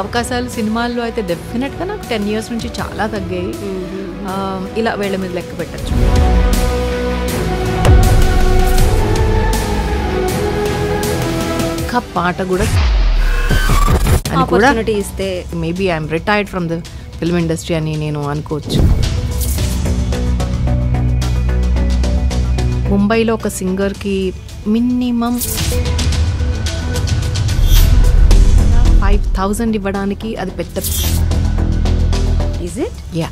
అవకాశాలు సినిమాల్లో అయితే డెఫినెట్గా నాకు టెన్ ఇయర్స్ నుంచి చాలా తగ్గాయి ఇలా వీళ్ళ మీద లెక్క పెట్టచ్చు పాట కూడా ఆపర్చునిటీ ఇస్తే maybe I'm retired from the film industry అని నేను అనుకోవచ్చు ముంబైలో ఒక సింగర్కి మినిమం ఫైవ్ థౌజండ్ ఇవ్వడానికి అది పెద్ద ఇజ్ ఇట్ యా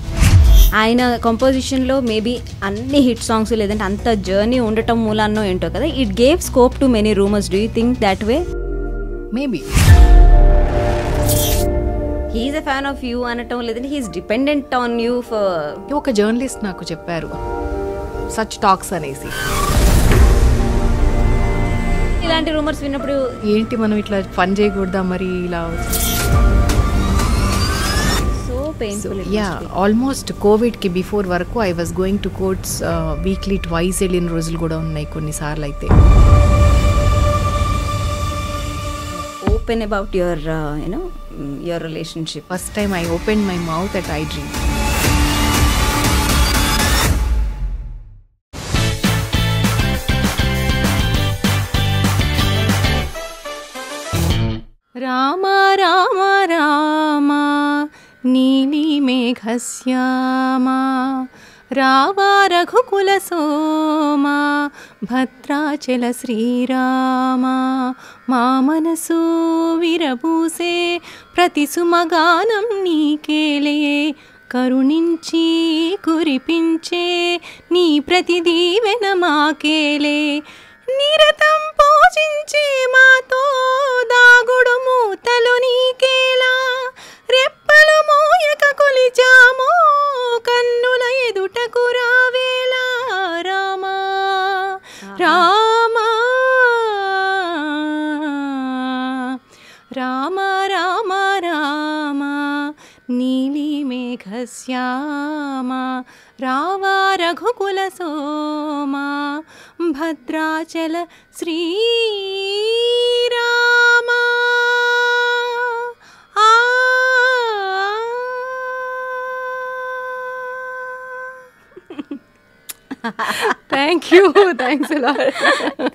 ఆయన కంపోజిషన్లో మేబీ అన్ని హిట్ సాంగ్స్ లేదంటే అంత జర్నీ ఉండటం మూలాన్నో ఏంటో కదా it gave scope to many rumours do you think that way maybe he's a fan of you అనటం లేదంటే he's dependent on you for ఒక జర్నలిస్ట్ నాకు చెప్పారు సచ్ టాక్స్ అనేసి ఇలాంటి రూమర్స్ విన్నప్పుడు ఏంటి మనం ఇట్లా ఫన్ చేయకూడదా మరి ఇలా సో యా ఆల్మోస్ట్ కోవిడ్కి బిఫోర్ వరకు I was going to courts weekly twice వెళ్ళిన రోజులు కూడా ఉన్నాయి కొన్నిసార్లు అయితే open about your you know your relationship first time I open my mouth at I dream నీలిమేఘశ్యామా రావా రఘుకుల సోమా భద్రాచల శ్రీరామా మా మనసు విరభూసే ప్రతి సుమగానం నీకేలే కరుణించి కురిపించే నీ ప్రతి దీవెన మాకేలే నిరతం పోషించే మాతో దాగుడు మూతలు నీకేలా కొలిచామో కన్నుల ఎదుటకు రావేలా రామా రామా రామ రామ రామ నీలి మేఘశ్యామ రావ రఘుకుల సోమ Bhadrachala Srirama thank you thanks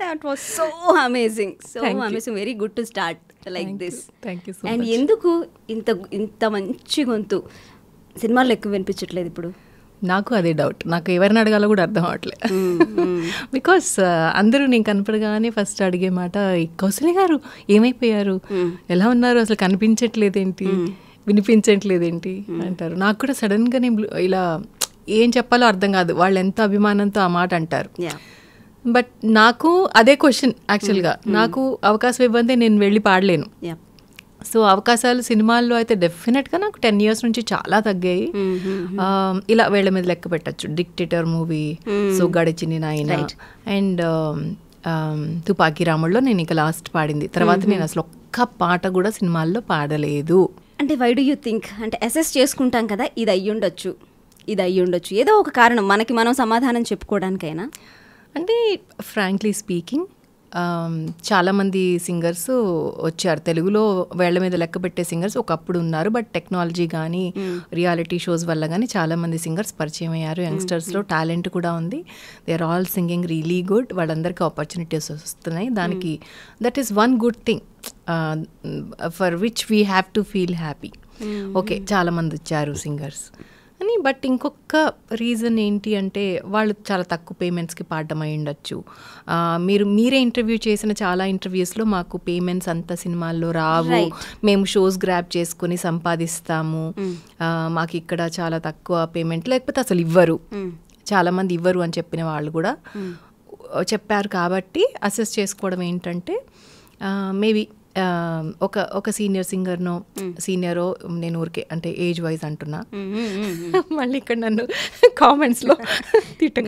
that was so amazing so amazing very good to start like this thank you and ఎందుకు ఇంత ఇంత మంచి గొంతు సినిమాలు ఎక్కువ వినిపించట్లేదు ఇప్పుడు నాకు అదే డౌట్ నాకు ఎవరిని అడగాలో కూడా అర్థం అవట్లేదు బికాస్ uh, అందరూ నేను కనపడగానే ఫస్ట్ అడిగే మాట కౌశలి గారు ఏమైపోయారు ఎలా ఉన్నారు అసలు కనిపించట్లేదేంటి వినిపించట్లేదేంటి అంటారు నాకు కూడా సడన్గా నేను ఇలా ఏం చెప్పాలో అర్థం కాదు వాళ్ళు ఎంత అభిమానంతో ఆ మాట అంటారు బట్ నాకు అదే క్వశ్చన్ యాక్చువల్గా hmm. నాకు అవకాశం ఇవ్వంతే నేను వెళ్ళి పాడలేను సో అవకాశాలు సినిమాల్లో అయితే డెఫినెట్గా నాకు టెన్ ఇయర్స్ నుంచి చాలా తగ్గాయి hmm, hmm, ఇలా వీళ్ళ మీద లెక్క పెట్టచ్చు డిక్టేటర్ మూవీ సో గడిచిని నాయన అండ్ తుపాకీ రాముడులో నేను ఇక లాస్ట్ పాడింది తర్వాత నేను అసలు ఒక్క పాట కూడా సినిమాల్లో పాడలేదు అంటే వై డూ యూ థింక్ అంటే అసెస్ చేసుకుంటాం కదా ఇది అయ్యుండొచ్చు ఇది అయ్యి ఉండొచ్చు ఏదో ఒక కారణం మనకి మనం సమాధానం చెప్పుకోవడానికైనా అంటే ఫ్రాంక్లీ స్పీకింగ్ చాలామంది సింగర్స్ వచ్చారు తెలుగులో వేళ్ల మీద లెక్క పెట్టే సింగర్స్ ఒకప్పుడు ఉన్నారు బట్ టెక్నాలజీ కానీ రియాలిటీ షోస్ వల్ల కానీ చాలామంది సింగర్స్ పరిచయం అయ్యారు యంగ్స్టర్స్లో టాలెంట్ కూడా ఉంది they are all singing really good వాళ్ళందరికీ ఆపర్చునిటీస్ వస్తున్నాయి దానికి that is one good thing for which we have to feel happy okay చాలామంది వచ్చారు సింగర్స్ అని బట్ ఇంకొక రీజన్ ఏంటి అంటే వాళ్ళు చాలా తక్కువ పేమెంట్స్కి పాడడం అయి ఉండొచ్చు మీరు మీరే ఇంటర్వ్యూ చేసిన చాలా ఇంటర్వ్యూస్లో మాకు పేమెంట్స్ అంత సినిమాల్లో రావు మేము షోస్ గ్రాప్ చేసుకుని సంపాదిస్తాము hmm. మాకు ఇక్కడ చాలా తక్కువ పేమెంట్ లేకపోతే అసలు ఇవ్వరు hmm. చాలామంది ఇవ్వరు అని చెప్పిన వాళ్ళు కూడా hmm. చెప్పారు కాబట్టి అసెస్ చేసుకోవడం ఏంటంటే మేబీ ఒక ఒక సీనియర్ సింగర్నో సీనియరో నేను ఊరికే అంటే ఏజ్ వైజ్ అంటున్నా మళ్ళీ ఇక్కడ నన్ను కామెంట్స్లో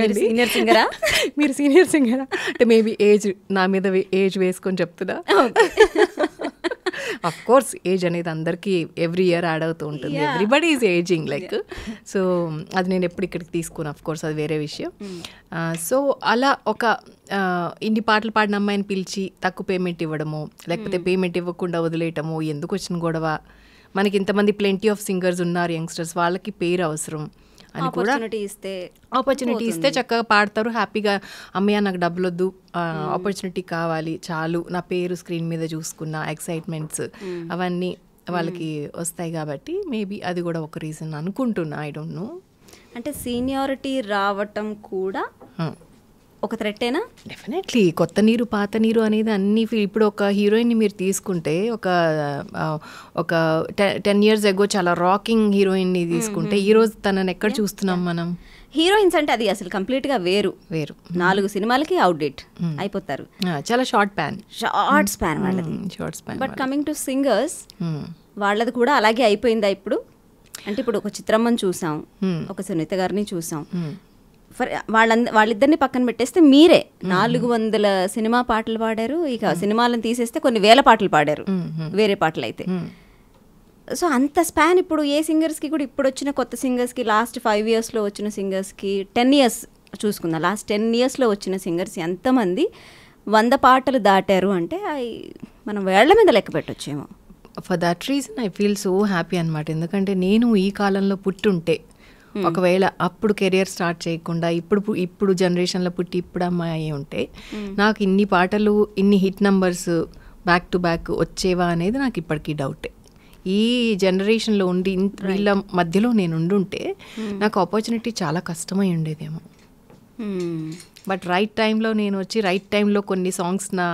లో సీనియర్ సింగరా మీరు సీనియర్ సింగరా అంటే మేబీ ఏజ్ నా మీద ఏజ్ వేసుకొని చెప్తున్నా అఫ్ కోర్స్ ఏజ్ అనేది అందరికీ ఎవ్రీ ఇయర్ యాడ్ అవుతూ ఉంటుంది everybody is ageing like so అది నేను ఎప్పుడు ఇక్కడికి తీసుకున్నాను అఫ్ కోర్స్ అది వేరే విషయం సో hmm. అలా ఒక ఇన్ని పాటలు పాడిన అమ్మాయిని పిలిచి తక్కువ పేమెంట్ ఇవ్వడము లేకపోతే పేమెంట్ hmm. ఇవ్వకుండా వదిలేయటము ఎందుకు వచ్చిన గొడవ మనకి ఇంతమంది ప్లెంటీ ఆఫ్ సింగర్స్ ఉన్నారు యంగ్స్టర్స్ వాళ్ళకి పేరు అవసరం అని కూడా ఇస్తే ఆపర్చునిటీ ఇస్తే చక్కగా పాడతారు హ్యాపీగా అమ్మయ్య నాకు డబ్బులు వద్దు ఆపర్చునిటీ hmm. కావాలి చాలు నా పేరు స్క్రీన్ మీద చూసుకున్న ఎక్సైట్మెంట్స్ hmm. అవన్నీ వాళ్ళకి hmm. వస్తాయి కాబట్టి మేబీ అది కూడా ఒక రీజన్ అనుకుంటున్నా ఐ డోంట్ నో అంటే సీనియారిటీ రావటం కూడా ఒక థ్రెట్టేనా డెఫినెట్లీ కొత్త నీరు పాత నీరు అనేది అన్ని ఇప్పుడు ఒక హీరోయిన్ని మీరు తీసుకుంటే ఒక ఒక టెన్ ఇయర్స్ ఎగో చాలా రాకింగ్ హీరోయిన్ని తీసుకుంటే mm-hmm. రోజు తనని ఎక్కడ చూస్తున్నాం మనం హీరోయిన్స్ అంటే అది అసలు కంప్లీట్ గా వేరు వేరు mm. నాలుగు సినిమాలకి అవుట్డేట్ mm. అయిపోతారు చాలా short span short span short span but coming to singers వాళ్ళది కూడా అలాగే అయిపోయిందా ఇప్పుడు అంటే ఇప్పుడు ఒక చిత్రమ్మని చూసాం mm. ఒక సునీత గారిని చూసాం ఫర్ వాళ్ళంద వాళ్ళిద్దరిని పక్కన పెట్టేస్తే మీరే నాలుగు వందల సినిమా పాటలు పాడారు ఇక సినిమాలను తీసేస్తే కొన్ని వేల పాటలు పాడారు వేరే పాటలు అయితే సో అంత స్పాన్ ఇప్పుడు ఏ సింగర్స్కి కూడా ఇప్పుడు వచ్చిన కొత్త సింగర్స్కి లాస్ట్ ఫైవ్ ఇయర్స్లో వచ్చిన సింగర్స్కి టెన్ ఇయర్స్ చూసుకుందాం లాస్ట్ టెన్ ఇయర్స్లో వచ్చిన సింగర్స్ ఎంతమంది వంద పాటలు దాటారు అంటే అవి మనం వేళ్ల మీద లెక్క పెట్టొచ్చేమో for that reason I feel so happy అనమాట ఎందుకంటే నేను ఈ కాలంలో పుట్టుంటే Hmm. ఒకవేళ అప్పుడు కెరియర్ స్టార్ట్ చేయకుండా ఇప్పుడు ఇప్పుడు జనరేషన్లో పుట్టి ఇప్పుడు అమ్మాయి అయి ఉంటే hmm. నాకు ఇన్ని పాటలు ఇన్ని hit numbers back to back వచ్చేవా అనేది నాకు ఇప్పటికీ డౌటే ఈ జనరేషన్లో ఉండి వీళ్ళ మధ్యలో నేను ఉండుంటే hmm. నాకు ఆపర్చునిటీ చాలా కష్టమై ఉండేదేమో బట్ రైట్ టైంలో నేను వచ్చి రైట్ టైంలో కొన్ని సాంగ్స్ నా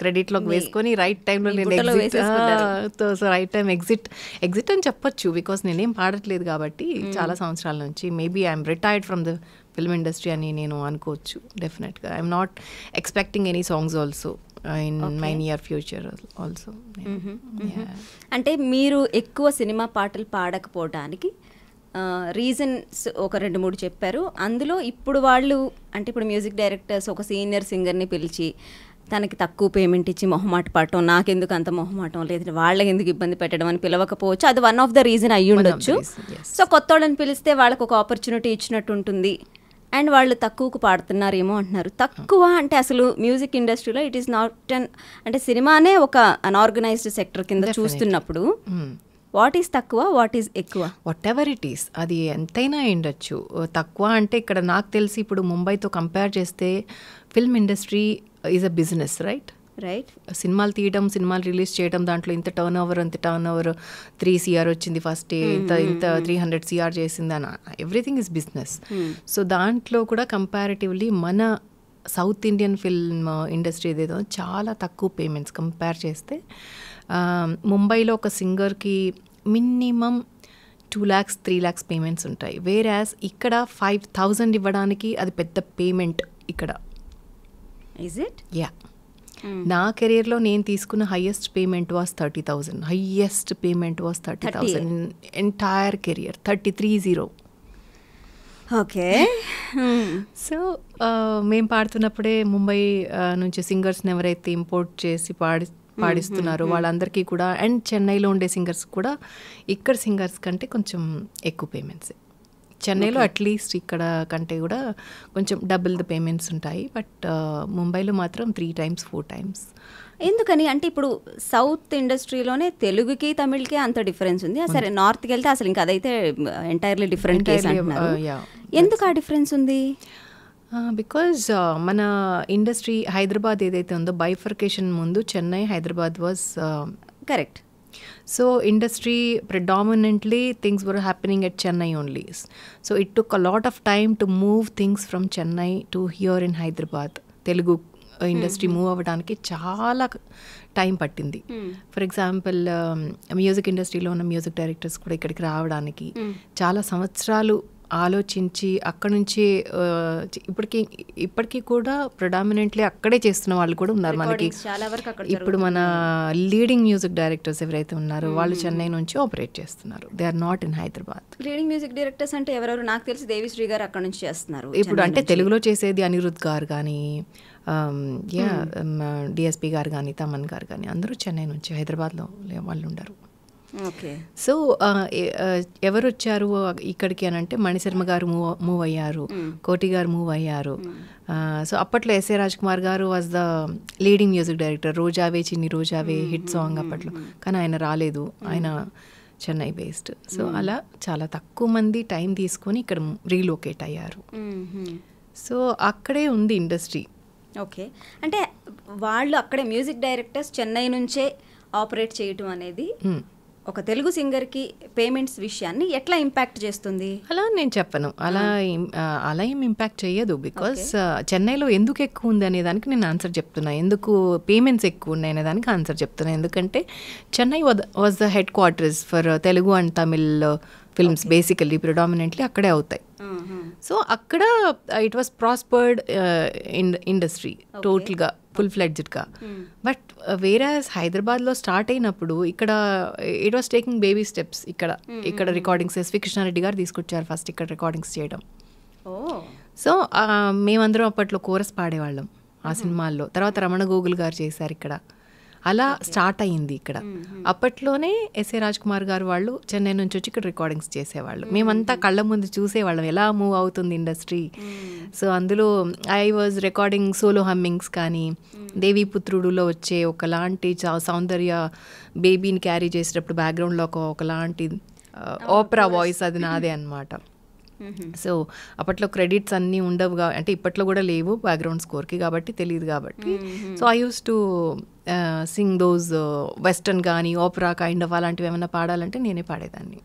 క్రెడిట్లోకి వేసుకొని రైట్ టైంలో నేను exit so right time exit exit అని చెప్పొచ్చు బికాస్ నేనేం పాడట్లేదు కాబట్టి చాలా సంవత్సరాల నుంచి maybe I'm retired from the film industry అని నేను అనుకోవచ్చు డెఫినెట్గా I'm not expecting any songs also in my near future also అంటే మీరు ఎక్కువ సినిమా పాటలు పాడకపోవడానికి రీజన్స్ ఒక రెండు మూడు చెప్పారు అందులో ఇప్పుడు వాళ్ళు అంటే ఇప్పుడు మ్యూజిక్ డైరెక్టర్స్ ఒక సీనియర్ సింగర్ని పిలిచి తనకి తక్కువ పేమెంట్ ఇచ్చి మొహమాట పడటం నాకెందుకు అంత మొహమాటం లేదంటే వాళ్ళకి ఎందుకు ఇబ్బంది పెట్టడం అని పిలవకపోవచ్చు అది వన్ ఆఫ్ ద రీజన్ అయ్యి ఉండొచ్చు సో కొత్త వాళ్ళని పిలిస్తే వాళ్ళకు ఒక ఆపర్చునిటీ ఇచ్చినట్టు ఉంటుంది అండ్ వాళ్ళు తక్కువకు పాడుతున్నారేమో అంటున్నారు తక్కువ అంటే అసలు మ్యూజిక్ ఇండస్ట్రీలో ఇట్ ఈస్ నాట్ అన్ అంటే సినిమానే ఒక అన్ఆర్గనైజ్డ్ సెక్టర్ కింద చూస్తున్నప్పుడు hmm. వాట్ ఈస్ తక్కువ వాట్ ఈస్ ఎక్కువ వాట్ ఎవర్ ఇట్ ఈస్ అది ఎంతైనా ఉండొచ్చు తక్కువ అంటే ఇక్కడ నాకు తెలిసి ఇప్పుడు ముంబైతో కంపేర్ చేస్తే film industry is a business right right సినిమాలు తీయడం సినిమాలు రిలీజ్ చేయడం దాంట్లో ఇంత టర్న్ ఓవర్ అంత టర్న్ ఓవర్ త్రీ సిఆర్ వచ్చింది ఫస్ట్ ఇంత hmm, ఇంత త్రీ హండ్రెడ్ సిఆర్ చేసింది అని ఎవ్రీథింగ్ ఇస్ బిజినెస్ సో దాంట్లో కూడా కంపారిటివ్లీ మన సౌత్ ఇండియన్ ఫిల్మ్ ఇండస్ట్రీ ఏదైతే చాలా తక్కువ పేమెంట్స్ కంపేర్ చేస్తే ముంబైలో ఒక సింగర్కి minimum two lakhs three lakhs payments ఉంటాయి వేర్ యాజ్ ఇక్కడ ఫైవ్ థౌజండ్ ఇవ్వడానికి అది పెద్ద పేమెంట్ ఇక్కడ ఈజ్ ఇట్ యా నా కెరీర్లో నేను తీసుకున్న highest payment was thirty thousand highest payment was thirty thousand entire career thirty three zero okay so hmm. uh, మేము పాడుతున్నప్పుడే ముంబై uh, నుంచి సింగర్స్ని ఎవరైతే ఇంపోర్ట్ చేసి పాడి పాడిస్తున్నారు వాళ్ళందరికీ కూడా అండ్ చెన్నైలో ఉండే సింగర్స్ కూడా ఇక్కడ సింగర్స్ కంటే కొంచెం ఎక్కువ పేమెంట్స్ చెన్నైలో అట్లీస్ట్ ఇక్కడ కంటే కూడా కొంచెం డబుల్ ద పేమెంట్స్ ఉంటాయి బట్ uh, ముంబైలో మాత్రం త్రీ టైమ్స్ ఫోర్ టైమ్స్ ఎందుకని అంటే ఇప్పుడు సౌత్ ఇండస్ట్రీలోనే తెలుగుకి తమిళకి అంత డిఫరెన్స్ ఉంది సరే నార్త్కి వెళ్తే అసలు ఇంకా అదైతే ఎంటైర్లీ uh, డిఫరెంట్ uh, ఎందుకు ఆ డిఫరెన్స్ ఉంది బికాజ్ మన ఇండస్ట్రీ హైదరాబాద్ ఏదైతే ఉందో బైఫర్కేషన్ ముందు Chennai Hyderabad was correct so industry predominantly things were happening at Chennai only so it took a lot of time to move things from Chennai to here in Hyderabad Telugu industry move అవ్వడానికి చాలా time పట్టింది for example music ఇండస్ట్రీలో ఉన్న music directors కూడా ఇక్కడికి రావడానికి hmm. చాలా సంవత్సరాలు ఆలోచించి అక్కడ నుంచి ఇప్పటికి ఇప్పటికీ కూడా ప్రొడామినెంట్లీ అక్కడే చేస్తున్న వాళ్ళు కూడా ఉన్నారు మనకి ఇప్పుడు మన లీడింగ్ మ్యూజిక్ డైరెక్టర్స్ ఎవరైతే ఉన్నారో hmm. వాళ్ళు చెన్నై నుంచి ఆపరేట్ చేస్తున్నారు they are not in Hyderabad leading music directors అంటే ఎవరెవరు నాకు తెలిసి దేవిశ్రీ గారు అక్కడ నుంచి చేస్తున్నారు ఇప్పుడు అంటే తెలుగులో చేసేది అనిరుద్ గారు కానీ డిఎస్పి hmm. గారు కానీ తమన్ గారు కానీ అందరూ చెన్నై నుంచి హైదరాబాద్లో వాళ్ళు ఉండరు సో ఎవరు వచ్చారు ఇక్కడికి అని అంటే మణిశర్మ గారు మూవ్ మూవ్ అయ్యారు కోటి గారు మూవ్ అయ్యారు సో అప్పట్లో SA Raj Kumar garu was the leading music director రోజావే చిన్ని రోజావే హిట్ సాంగ్ అప్పట్లో కానీ ఆయన రాలేదు ఆయన చెన్నై బేస్డ్ సో అలా చాలా తక్కువ మంది టైం తీసుకొని ఇక్కడ రీలోకేట్ అయ్యారు సో అక్కడే ఉంది ఇండస్ట్రీ ఓకే అంటే వాళ్ళు అక్కడే మ్యూజిక్ డైరెక్టర్స్ చెన్నై నుంచే ఆపరేట్ చేయటం అనేది ఒక తెలుగు సింగర్కి పేమెంట్స్ విషయాన్ని ఎట్లా ఇంపాక్ట్ చేస్తుంది అలా నేను చెప్పను అలా అలా ఏం ఇంపాక్ట్ చేయదు బికాస్ చెన్నైలో ఎందుకు ఎక్కువ ఉంది అనే దానికి నేను ఆన్సర్ చెప్తున్నా ఎందుకు పేమెంట్స్ ఎక్కువ ఉన్నాయి అనే దానికి ఆన్సర్ చెప్తున్నా ఎందుకంటే Chennai was the headquarters for Telugu and Tamil films basically predominantly అక్కడే అవుతాయి సో అక్కడ ఇట్ వాస్ ప్రాస్పర్డ్ ఇండస్ట్రీ టోటల్గా ఫుల్ ఫ్లెడ్జ్డ్గా బట్ వేరే హైదరాబాద్లో స్టార్ట్ అయినప్పుడు ఇక్కడ it was taking baby steps ఇక్కడ hmm, ఇక్కడ recordings hmm, hmm. S V Krishna Reddy garu తీసుకొచ్చారు ఫస్ట్ ఇక్కడ రికార్డింగ్స్ చేయడం సో uh, మేమందరం అప్పట్లో కోరస్ పాడేవాళ్ళం ఆ సినిమాల్లో తర్వాత రమణ గోగుల్ గారు చేశారు ఇక్కడ అలా స్టార్ట్ అయ్యింది ఇక్కడ అప్పట్లోనే ఎస్ఏ రాజ్ కుమార్ గారు వాళ్ళు చెన్నై నుంచి వచ్చి ఇక్కడ రికార్డింగ్స్ చేసేవాళ్ళు మేమంతా కళ్ళ ముందు చూసేవాళ్ళం ఎలా మూవ్ అవుతుంది ఇండస్ట్రీ సో అందులో I was recording solo hummings కానీ దేవీపుత్రుడులో వచ్చే ఒకలాంటి సౌందర్య బేబీని క్యారీ చేసేటప్పుడు బ్యాక్గ్రౌండ్లో ఒక ఒకలాంటి ఓప్రా వాయిస్ అది నాదే అనమాట Mm-hmm. సో అప్పట్లో క్రెడిట్స్ అన్నీ ఉండవు కా అంటే ఇప్పట్లో కూడా లేవు బ్యాక్గ్రౌండ్ స్కోర్కి కాబట్టి తెలియదు కాబట్టి mm-hmm. So I use to sing those western కానీ ఓపరా కైండ్ ఆఫ్ అలాంటివి ఏమైనా పాడాలంటే నేనే పాడేదాన్ని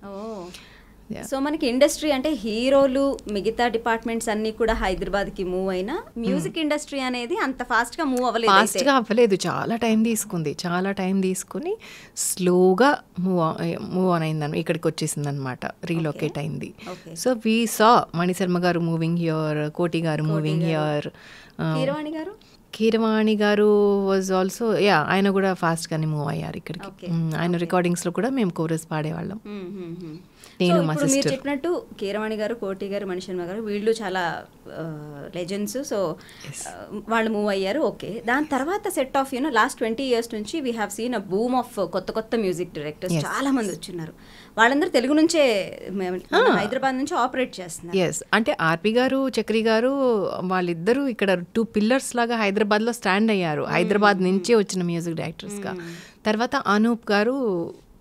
సో మనకి ఇండస్ట్రీ అంటే హీరోలు మిగతా డిపార్ట్మెంట్స్ అన్ని కూడా హైదరాబాద్ కి మూవ్ అయినా మ్యూజిక్ ఇండస్ట్రీ hmm. అనేది అంత ఫాస్ట్ గా మూవ్ అవ్వలేదు ఫాస్ట్ గా అవ్వలేదు చాలా టైం తీసుకుంది చాలా టైం తీసుకుని స్లోగా మూవ్ మూవ్ ఆన్ అయింది ఇక్కడికి వచ్చేసింది అనమాట రీలొకేట్ అయింది సో వి సా మణిశర్మ గారు మూవింగ్ హియర్ కోటి గారు మూవింగ్ హియర్ um, కీరవాణి గారు కీరవాణి గారు వాజ్ ఆల్సో యా ఆయన కూడా ఫాస్ట్ గానే మూవ్ అయ్యారు ఇక్కడికి hmm, ఆయన రికార్డింగ్స్ లో కూడా మేము కోరస్ పాడేవాళ్ళం hmm, నేను మా మీరు చెప్పినట్టు కీరవాణి గారు కోటి గారు మణిశర్మ గారు వీళ్ళు చాలా లెజెండ్స్ సో వాళ్ళు మూవ్ అయ్యారు ఓకే దాని తర్వాత set of you know last twenty years నుంచి we have seen a boom of కొత్త కొత్త మ్యూజిక్ డైరెక్టర్స్ చాలా మంది వచ్చిన్నారు వాళ్ళందరూ తెలుగు నుంచే ah. హైదరాబాద్ నుంచి ఆపరేట్ చేస్తున్నారు ఎస్ అంటే ఆర్పి గారు చక్రి గారు వాళ్ళిద్దరూ ఇక్కడ టూ పిల్లర్స్ లాగా హైదరాబాద్లో స్టాండ్ అయ్యారు hmm. హైదరాబాద్ hmm. నుంచే వచ్చిన మ్యూజిక్ డైరెక్టర్స్గా hmm. తర్వాత అనూప్ గారు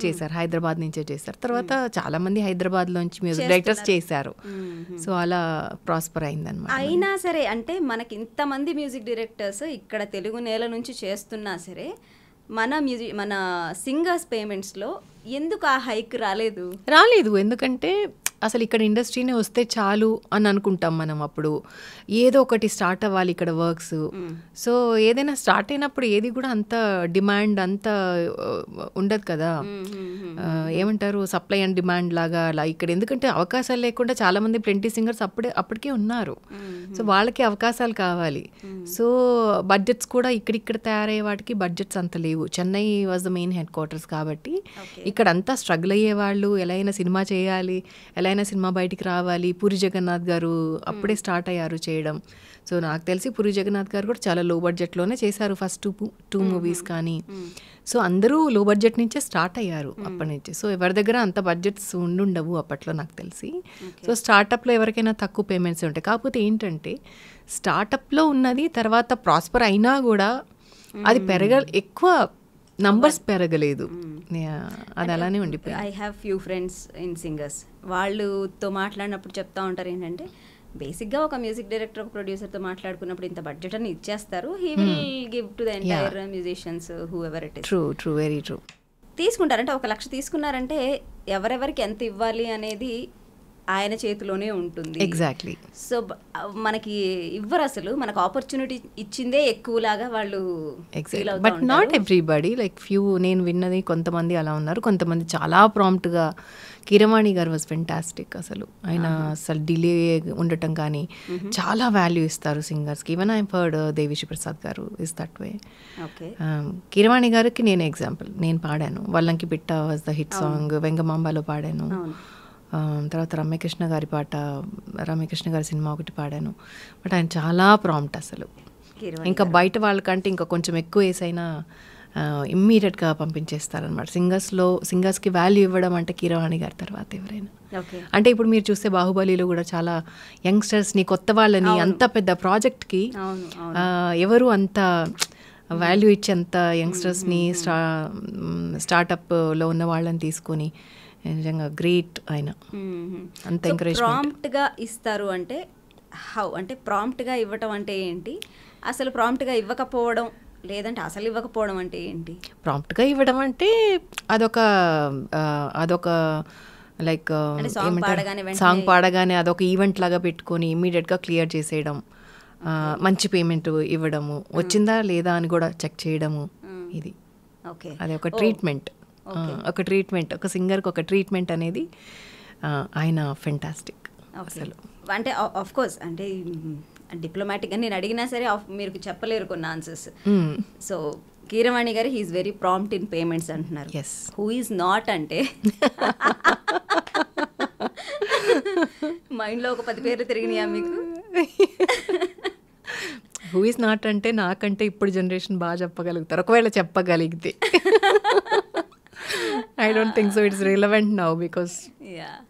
చేశారు హైదరాబాద్ నుంచే చేశారు తర్వాత hmm. చాలా మంది హైదరాబాద్ లోంచి మ్యూజిక్ డైరెక్టర్స్ చేశారు hmm, సో hmm. అలా ప్రాస్పర్ అయిందనమాట అయినా సరే అంటే మనకి ఇంతమంది మ్యూజిక్ డైరెక్టర్స్ ఇక్కడ తెలుగు నేల నుంచి చేస్తున్నా సరే మన మ్యూజిక్ మన సింగర్స్ పేమెంట్స్లో ఎందుకు ఆ హైక్ రాలేదు రాలేదు ఎందుకంటే అసలు ఇక్కడ ఇండస్ట్రీనే వస్తే చాలు అని అనుకుంటాం మనం అప్పుడు ఏదో ఒకటి స్టార్ట్ అవ్వాలి ఇక్కడ వర్క్స్ సో ఏదైనా స్టార్ట్ అయినప్పుడు ఏది కూడా అంత డిమాండ్ అంత ఉండదు కదా ఏమంటారు సప్లై అండ్ డిమాండ్ లాగా అలా ఇక్కడ ఎందుకంటే అవకాశాలు లేకుండా చాలా మంది ప్రింటీ సింగర్స్ అప్పుడే అప్పటికే ఉన్నారు సో వాళ్ళకి అవకాశాలు కావాలి సో బడ్జెట్స్ కూడా ఇక్కడిక్కడ తయారయ్యే వాటికి బడ్జెట్స్ అంత లేవు Chennai was the main headquarters కాబట్టి ఇక్కడ అంతా స్ట్రగుల్ అయ్యే వాళ్ళు ఎలా అయినా సినిమా చేయాలి ఎలా అయినా సినిమా బయటికి రావాలి పూరి జగన్నాథ్ గారు అప్పుడే స్టార్ట్ అయ్యారు చేయడం చేయడం సో నాకు తెలిసి పురి జగన్నాథ్ గారు కూడా చాలా లో బడ్జెట్లోనే చేశారు ఫస్ట్ టూ టూ మూవీస్ కానీ సో అందరూ లో బడ్జెట్ నుంచే స్టార్ట్ అయ్యారు అప్పటి నుంచి సో ఎవరి దగ్గర అంత బడ్జెట్స్ ఉండుండవు అప్పట్లో నాకు తెలిసి సో స్టార్టప్లో ఎవరికైనా తక్కువ పేమెంట్స్ ఉంటాయి కాకపోతే ఏంటంటే స్టార్టప్లో ఉన్నది తర్వాత ప్రాస్పర్ అయినా కూడా అది పెరగ ఎక్కువ నంబర్స్ పెరగలేదు అది అలానే ఉండిపోయి I have few friends in singers వాళ్ళతో మాట్లాడినప్పుడు చెప్తా ఉంటారు ఏంటంటే బేసిక్గా ఒక మ్యూజిక్ డైరెక్టర్ ఒక ప్రొడ్యూసర్తో మాట్లాడుకున్నప్పుడు ఇంత బడ్జెట్ అని ఇచ్చేస్తారు he will give to the entire musicians whoever it true true very true తీసుకుంటారంటే ఒక లక్ష తీసుకున్నారంటే ఎవరెవరికి ఎంత ఇవ్వాలి అనేది ఆయన చేతిలోనే ఉంటుంది ఎగ్జాక్ట్లీ సో మనకి ఇవ్వరు అసలు మనకు ఆపర్చునిటీ ఇచ్చిందే ఎక్కువలాగా వాళ్ళు but not everybody like few నేను విన్నది కొంతమంది అలా ఉన్నారు కొంతమంది చాలా ప్రాంప్ట్గా కిరవాణి గారు వాజ్ ఫెంటాస్టిక్ అసలు ఆయన అసలు డిలే ఉండటం కానీ చాలా వాల్యూ ఇస్తారు సింగర్స్కి ఈవెన్ ఐ హర్డ్ దేవిషి Prasad garu is that way Keeravani గారికి నేను ఎగ్జాంపుల్ నేను పాడాను వల్లంకి బిట్ట వాజ్ ద హిట్ సాంగ్ వెంగమాంబాలో పాడాను um, తర్వాత రమ్యకృష్ణ గారి పాట రమ్యకృష్ణ గారి సినిమా ఒకటి పాడాను బట్ ఆయన చాలా ప్రాంప్ట్ అసలు ఇంకా బయట వాళ్ళకంటే ఇంకా కొంచెం ఎక్కువ వేసైనా ఇమ్మీడియట్గా పంపించేస్తారనమాట సింగర్స్లో సింగర్స్కి వాల్యూ ఇవ్వడం అంటే కీరవాణి గారి తర్వాత ఎవరైనా అంటే ఇప్పుడు మీరు చూస్తే బాహుబలిలో కూడా చాలా యంగ్స్టర్స్ని కొత్త వాళ్ళని అంత పెద్ద ప్రాజెక్ట్కి ఎవరు అంత వాల్యూ ఇచ్చేంత యంగ్స్టర్స్ని స్టా స్టార్టప్లో ఉన్న వాళ్ళని తీసుకొని నిజంగా గ్రేట్ ఆయన అంత ఎంకరేజ్ ప్రాంప్ట్గా ఇస్తారు అంటే హౌ అంటే ప్రాంప్ట్గా ఇవ్వటం అంటే ఏంటి అసలు ప్రాంప్ట్గా ఇవ్వకపోవడం లేదంటే అసలు ఇవ్వకపోవడం అంటే ఏంటి ప్రాంప్ట్గా ఇవ్వడం అంటే అదొక అదొక లైక్ సాంగ్ పాడగానే అదొక ఈవెంట్ లాగా పెట్టుకొని ఇమీడియట్గా క్లియర్ చేసేయడం మంచి పేమెంట్ ఇవ్వడము వచ్చిందా లేదా అని కూడా చెక్ చేయడము ఇది ఓకే అది ఒక ట్రీట్మెంట్ ఒక ట్రీట్మెంట్ ఒక సింగర్కి ఒక ట్రీట్మెంట్ అనేది ఆయన ఫెంటాస్టిక్ అసలు అంటే ఆఫ్ కోర్స్ అంటే డిప్లొమాటిక్గా నేను అడిగినా సరే మీరు చెప్పలేరు కొన్ని answers so hmm. Keeravani garu he's very prompt in payments అంటున్నారు హూ ఈజ్ నాట్ అంటే మైండ్లో ఒక పది పేర్లు తిరిగినాయా మీకు హూ ఈజ్ నాట్ అంటే నాకంటే ఇప్పుడు జనరేషన్ బాగా చెప్పగలుగుతారు ఒకవేళ చెప్పగలిగితే I don't think so it's relevant now because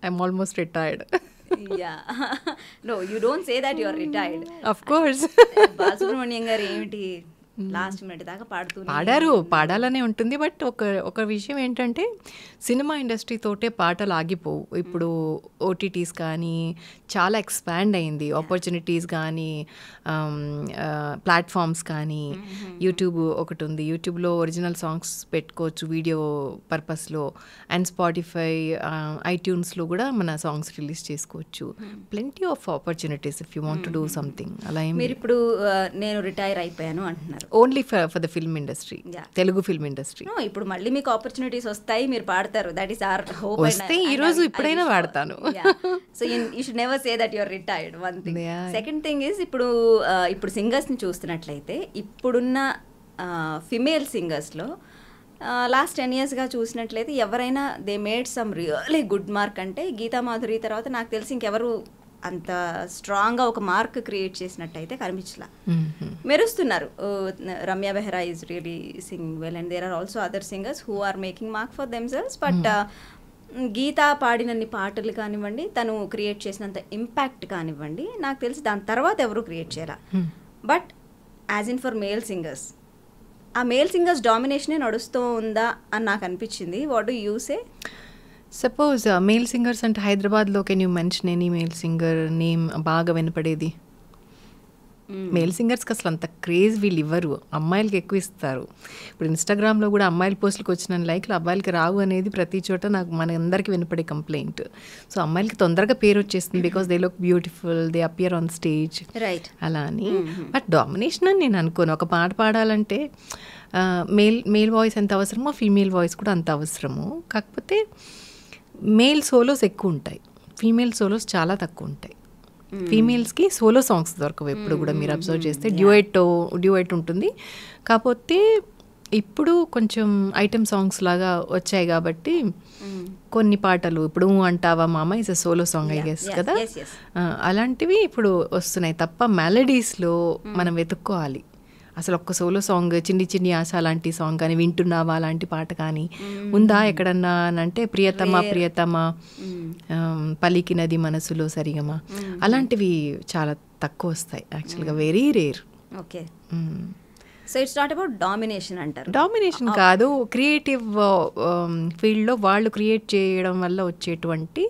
I'm almost retired yeah no you don't say that you're retired of course balasubramaniam garu last minute దాకా పాడుతూ పాడారు పాడాలనే ఉంటుంది బట్ ఒక ఒక విషయం ఏంటంటే సినిమా ఇండస్ట్రీ తోటే పాటలు ఆగిపోవు ఇప్పుడు ఓటీటీస్ కానీ చాలా ఎక్స్పాండ్ అయింది ఆపర్చునిటీస్ కానీ ప్లాట్ఫామ్స్ కానీ యూట్యూబ్ ఒకటి ఉంది యూట్యూబ్లో ఒరిజినల్ సాంగ్స్ పెట్టుకోవచ్చు వీడియో పర్పస్లో అండ్ స్పాటిఫై ఐట్యూన్స్లో కూడా మన సాంగ్స్ రిలీజ్ చేసుకోవచ్చు plenty of opportunities if you want to do something అలా మీరు ఇప్పుడు నేను రిటైర్ అయిపోయాను అంటున్నారు only for the film industry Telugu film industry ఇప్పుడు మళ్ళీ మీకు ఆపర్చునిటీస్ వస్తాయి మీరు పాడతారు దట్ ఈస్ ఆర్ హోప్ వస్తే ఈ రోజు ఇప్పుడైనా వాడతాను so you should never say that your retired one thing second thing is ఇప్పుడు uh, ఇప్పుడు సింగర్స్ ని చూస్తున్నట్లయితే ఇప్పుడున్న ఫిమేల్ uh, సింగర్స్ లో లాస్ట్ టెన్ ఇయర్స్గా చూసినట్లయితే ఎవరైనా they made some really good mark అంటే గీతా మాధురి తర్వాత నాకు తెలిసి ఇంకెవరు అంత స్ట్రాంగ్గా ఒక మార్క్ క్రియేట్ చేసినట్టయితే కనిపించలా మెరుస్తున్నారు Ramya Behara is really sing well and there are also other singers who are making mark for themselves but Geetha పాడినన్ని పాటలు కానివ్వండి తను క్రియేట్ చేసినంత ఇంపాక్ట్ కానివ్వండి నాకు తెలిసి దాని తర్వాత ఎవరు క్రియేట్ చేయాల but as in for male singers ఆ మేల్ సింగర్స్ డామినేషనే నడుస్తూ ఉందా అని నాకు అనిపించింది what do you say suppose male singers అంటే హైదరాబాద్లో can you mention any male singer name బాగా వినపడేది మేల్ సింగర్స్కి అసలు అంత క్రేజ్ వీళ్ళు ఇవ్వరు అమ్మాయిలకి ఎక్కువ ఇస్తారు ఇప్పుడు ఇన్స్టాగ్రామ్లో కూడా అమ్మాయిల పోస్టులకు వచ్చిన లైక్లు అబ్బాయిలకి రావు అనేది ప్రతి చోట నాకు మన అందరికీ వినపడే కంప్లైంట్ సో అమ్మాయిలకి తొందరగా పేరు వచ్చేస్తుంది because they look beautiful they appear on stage right అలా అని బట్ hmm. డామినేషన్ అని నేను అనుకోను ఒక పాట పాడాలంటే మేల్ మేల్ వాయిస్ ఎంత అవసరమో ఫీమేల్ వాయిస్ కూడా అంత అవసరము కాకపోతే మేల్ సోలోస్ ఎక్కువ ఉంటాయి ఫీమేల్ సోలోస్ చాలా తక్కువ ఉంటాయి ఫీమేల్స్కి సోలో సాంగ్స్ దొరకవు ఎప్పుడు కూడా మీరు అబ్జర్వ్ చేస్తే డ్యూయెట్ డ్యూయెట్ ఉంటుంది కాకపోతే ఇప్పుడు కొంచెం ఐటమ్ సాంగ్స్ లాగా వచ్చాయి కాబట్టి కొన్ని పాటలు ఇప్పుడు అంటావా మామ ఇస్ సోలో సాంగ్ అయ్యేస్ కదా అలాంటివి ఇప్పుడు వస్తున్నాయి తప్ప మెలడీస్లో మనం వెతుక్కోవాలి అసలు ఒక్క సోలో సాంగ్ చిన్ని చిన్ని ఆశ లాంటి సాంగ్ కానీ వింటున్నావా అలాంటి పాట కానీ ఉందా ఎక్కడన్నా అని అంటే ప్రియతమ ప్రియతమ పలికినది మనసులో సరిగమా అలాంటివి చాలా తక్కువ వస్తాయి యాక్చువల్గా very rare okay so it's not about domination అంటారు డామినేషన్ కాదు క్రియేటివ్ ఫీల్డ్లో వాళ్ళు క్రియేట్ చేయడం వల్ల వచ్చేటువంటి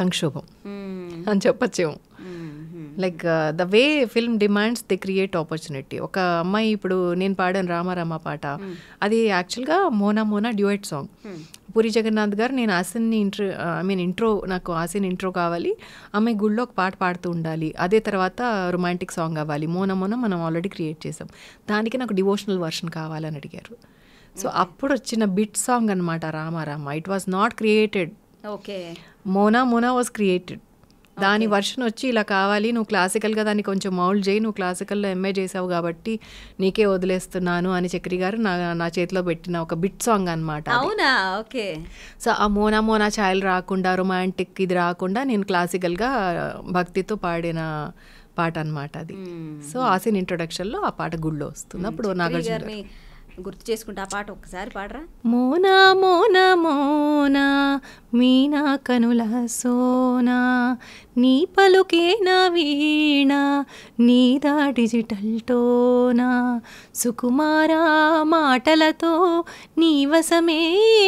సంక్షోభం అని చెప్పచ్చేమో like the way film demands the create opportunity ఒక అమ్మాయి ఇప్పుడు నేను పాడాను రామారామ పాట hmm. అది యాక్చువల్గా మోనా మోనా duet song hmm. Puri Jagannadh garu నేను ఆసిన్ని ఇంట్రో ఐ మీన్ ఇంట్రో నాకు ఆసిన్ ఇంట్రో కావాలి అమ్మాయి గుళ్ళో ఒక పాట పాడుతూ ఉండాలి అదే తర్వాత రొమాంటిక్ సాంగ్ అవ్వాలి మోనా మోనా మనం ఆల్రెడీ క్రియేట్ చేసాం దానికి నాకు డివోషనల్ వర్షన్ కావాలని అడిగారు సో అప్పుడు వచ్చిన బిట్ సాంగ్ అనమాట రామారామ it was not created okay మోనా మోనా వాజ్ క్రియేటెడ్ దాని వర్షన్ వచ్చి ఇలా కావాలి నువ్వు క్లాసికల్గా దాన్ని కొంచెం మౌల్డ్ చేయి నువ్వు క్లాసికల్లో ఎంఏ చేసావు కాబట్టి నీకే వదిలేస్తున్నాను అని చక్రి గారు నా నా చేతిలో పెట్టిన ఒక బిట్ సాంగ్ అనమాట అవునా ఓకే సో ఆ మోనా మోనా ఛాయల్ రాకుండా రొమాంటిక్ ఇది రాకుండా నేను క్లాసికల్గా భక్తితో పాడిన పాట అనమాట అది hmm. సో సీన్ ఇంట్రొడక్షన్లో ఆ పాట గుళ్ళో వస్తుంది అప్పుడు నాగార్జున గుర్తు చేసుకుంటే ఆ పాట ఒకసారి పాడరా మోనా మోనా మోనా మీనా కనుల సోనా నీ పలుకే నా వీణా నీదా డిజిటల్ టోనా సుకుమారా మాటలతో నీ వశమే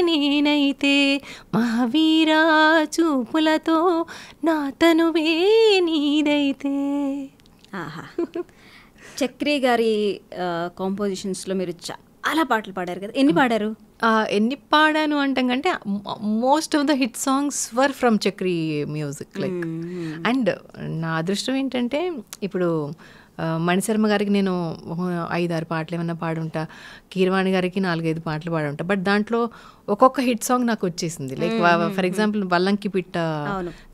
నేనైతే మహావీరా చూపులతో నా తనువే నీదైతే ఆహా చక్రి గారి కాంపోజిషన్స్లో మీరు చా చాలా పాటలు పాడారు కదా ఎన్ని పాడారు ఎన్ని పాడాను అంటాం కంటే most of the hit songs were from Chakri music like and నా అదృష్టం ఏంటంటే ఇప్పుడు మణిశర్మ గారికి నేను ఐదారు పాటలు ఏమైనా పాడుంటా కీర్వాణి గారికి నాలుగైదు పాటలు పాడుంటా బట్ దాంట్లో ఒక్కొక్క హిట్ సాంగ్ నాకు వచ్చేసింది లైక్ ఫర్ ఎగ్జాంపుల్ వల్లంకి పిట్ట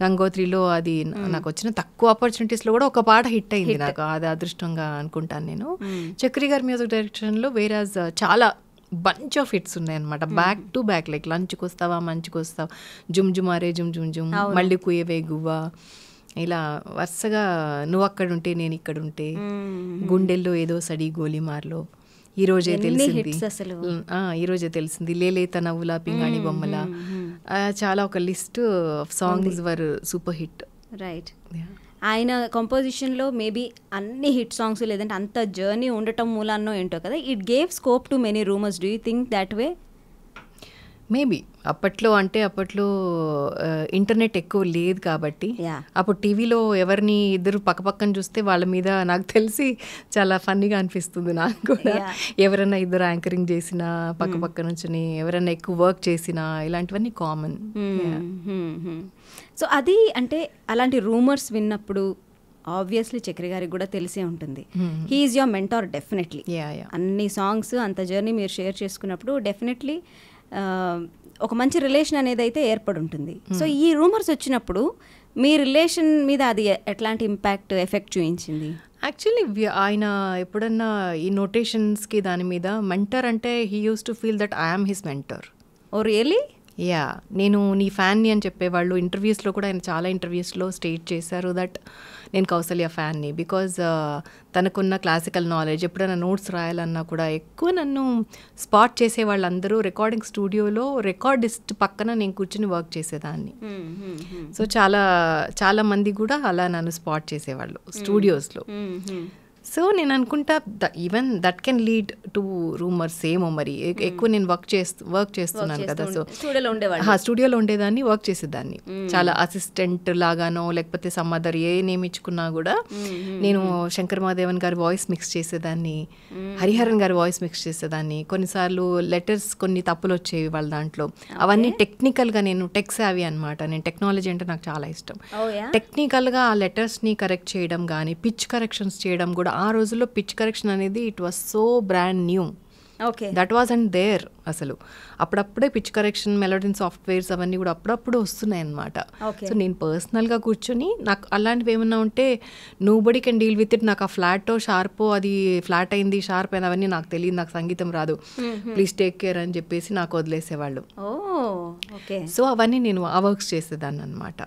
గంగోత్రిలో అది నాకు వచ్చిన తక్కువ ఆపర్చునిటీస్లో కూడా ఒక పాట హిట్ అయింది నాకు అది అదృష్టంగా అనుకుంటాను నేను చక్రి గారి మ్యూజిక్ డైరెక్షన్లో వేరాజ్ చాలా బంచ్ ఆఫ్ హిట్స్ ఉన్నాయన్నమాట బ్యాక్ టు బ్యాక్ లైక్ లంచ్కి వస్తావా మంచ్కి వస్తావా జుమ్ జుమారే జుమ్ జుమ్ జుమ్ మళ్ళీ కుయవే గువ్వా ఇలా వరుసగా నువ్వు అక్కడ ఉంటే నేను ఇక్కడ ఉంటే గుండెల్లో ఏదో సడి గోలిమార్లో ఈ రోజే తెలిసింది ఈ రోజే తెలిసింది లేలేత నవ్వుల పింగాణి బొమ్మల చాలా ఒక list of songs were super hit right ఆయన కంపోజిషన్లో మేబీ అన్ని హిట్ సాంగ్స్ లేదంటే అంత జర్నీ ఉండటం మూలాన్నో ఏంటో కదా it gave scope to many rumours do you think that way maybe అప్పట్లో అంటే అప్పట్లో ఇంటర్నెట్ ఎక్కువ లేదు కాబట్టి అప్పుడు టీవీలో ఎవరిని ఇద్దరు పక్కపక్కన చూస్తే వాళ్ళ మీద నాకు తెలిసి చాలా ఫన్నీగా అనిపిస్తుంది నాకు కూడా ఎవరైనా ఇద్దరు యాంకరింగ్ చేసినా పక్కపక్క నుంచి ఎవరైనా ఎక్కువ వర్క్ చేసినా ఇలాంటివన్నీ కామన్ సో అది అంటే అలాంటి రూమర్స్ విన్నప్పుడు ఆబ్వియస్లీ చక్రి గారికి కూడా తెలిసే ఉంటుంది హీఈస్ యువర్ మెంటార్ డెఫినెట్లీ అన్ని సాంగ్స్ అంత జర్నీ మీరు షేర్ చేసుకున్నప్పుడు డెఫినెట్లీ ఒక మంచి రిలేషన్ అనేది అయితే ఏర్పడి ఉంటుంది సో ఈ రూమర్స్ వచ్చినప్పుడు మీ రిలేషన్ మీద అది ఎట్లాంటి ఇంపాక్ట్ ఎఫెక్ట్ చూపించింది యాక్చువల్లీ ఆయన ఎప్పుడన్నా ఈ నోటేషన్స్కి దాని మీద మెంటర్ అంటే he used to feel that I'm his mentor oh really yeah నేను నీ ఫ్యాన్ని అని చెప్పేవాళ్ళు ఇంటర్వ్యూస్లో కూడా ఆయన చాలా ఇంటర్వ్యూస్లో స్టేట్ చేశారు దట్ నేను కౌసల్య ఫ్యాన్ని బికాజ్ uh, తనకున్న క్లాసికల్ నాలెడ్జ్ ఎప్పుడైనా నోట్స్ రాయాలన్నా కూడా ఎక్కువ నన్ను స్పాట్ చేసే వాళ్ళందరూ రికార్డింగ్ స్టూడియోలో రికార్డిస్ట్ పక్కన నేను కూర్చుని వర్క్ చేసేదాన్ని సో hmm, hmm, hmm. చాలా చాలా మంది కూడా అలా నన్ను స్పాట్ చేసేవాళ్ళు స్టూడియోస్లో సో నేను అనుకుంటా even that can lead to rumours ఏమో మరి hmm. ఎక్కువ నేను వర్క్ చేస్తూ వర్క్ చేస్తున్నాను కదా సో స్టూడియోలో ఉండేవాడిని స్టూడియోలో ఉండేదాన్ని వర్క్ చేసేదాన్ని hmm. చాలా అసిస్టెంట్ లాగానో లేకపోతే సమ్మదర్ ఏ నేమ్ ఇచ్చుకున్నా కూడా hmm, నేను శంకర్ మహాదేవన్ గారి వాయిస్ మిక్స్ చేసేదాన్ని హరిహరన్ గారి వాయిస్ మిక్స్ చేసేదాన్ని కొన్నిసార్లు లెటర్స్ కొన్ని తప్పులు వచ్చేవి వాళ్ళ దాంట్లో అవన్నీ టెక్నికల్గా నేను టెక్స్ అవి అనమాట నేను టెక్నాలజీ అంటే నాకు చాలా ఇష్టం టెక్నికల్గా oh, ఆ లెటర్స్ని కరెక్ట్ చేయడం కానీ పిచ్ కరెక్షన్స్ చేయడం కూడా ఆ రోజుల్లో పిచ్ కరెక్షన్ అనేది it was so brand new okay that was and there అసలు అప్పుడప్పుడే పిచ్ కరెక్షన్ మెలోడిన్ సాఫ్ట్వేర్స్ అవన్నీ కూడా అప్పుడప్పుడు వస్తున్నాయి అనమాట సో నేను పర్సనల్గా కూర్చొని నాకు అలాంటివి ఏమన్నా ఉంటే నువ్వు buddy can deal with it నాకు ఆ ఫ్లాటో షార్పో అది ఫ్లాట్ అయింది షార్ప్ అయిన అవన్నీ నాకు తెలియదు నాకు సంగీతం రాదు ప్లీజ్ టేక్ కేర్ అని చెప్పేసి నాకు వదిలేసేవాళ్ళు సో అవన్నీ నేను ఆ వర్క్స్ చేసేదాన్ని అనమాట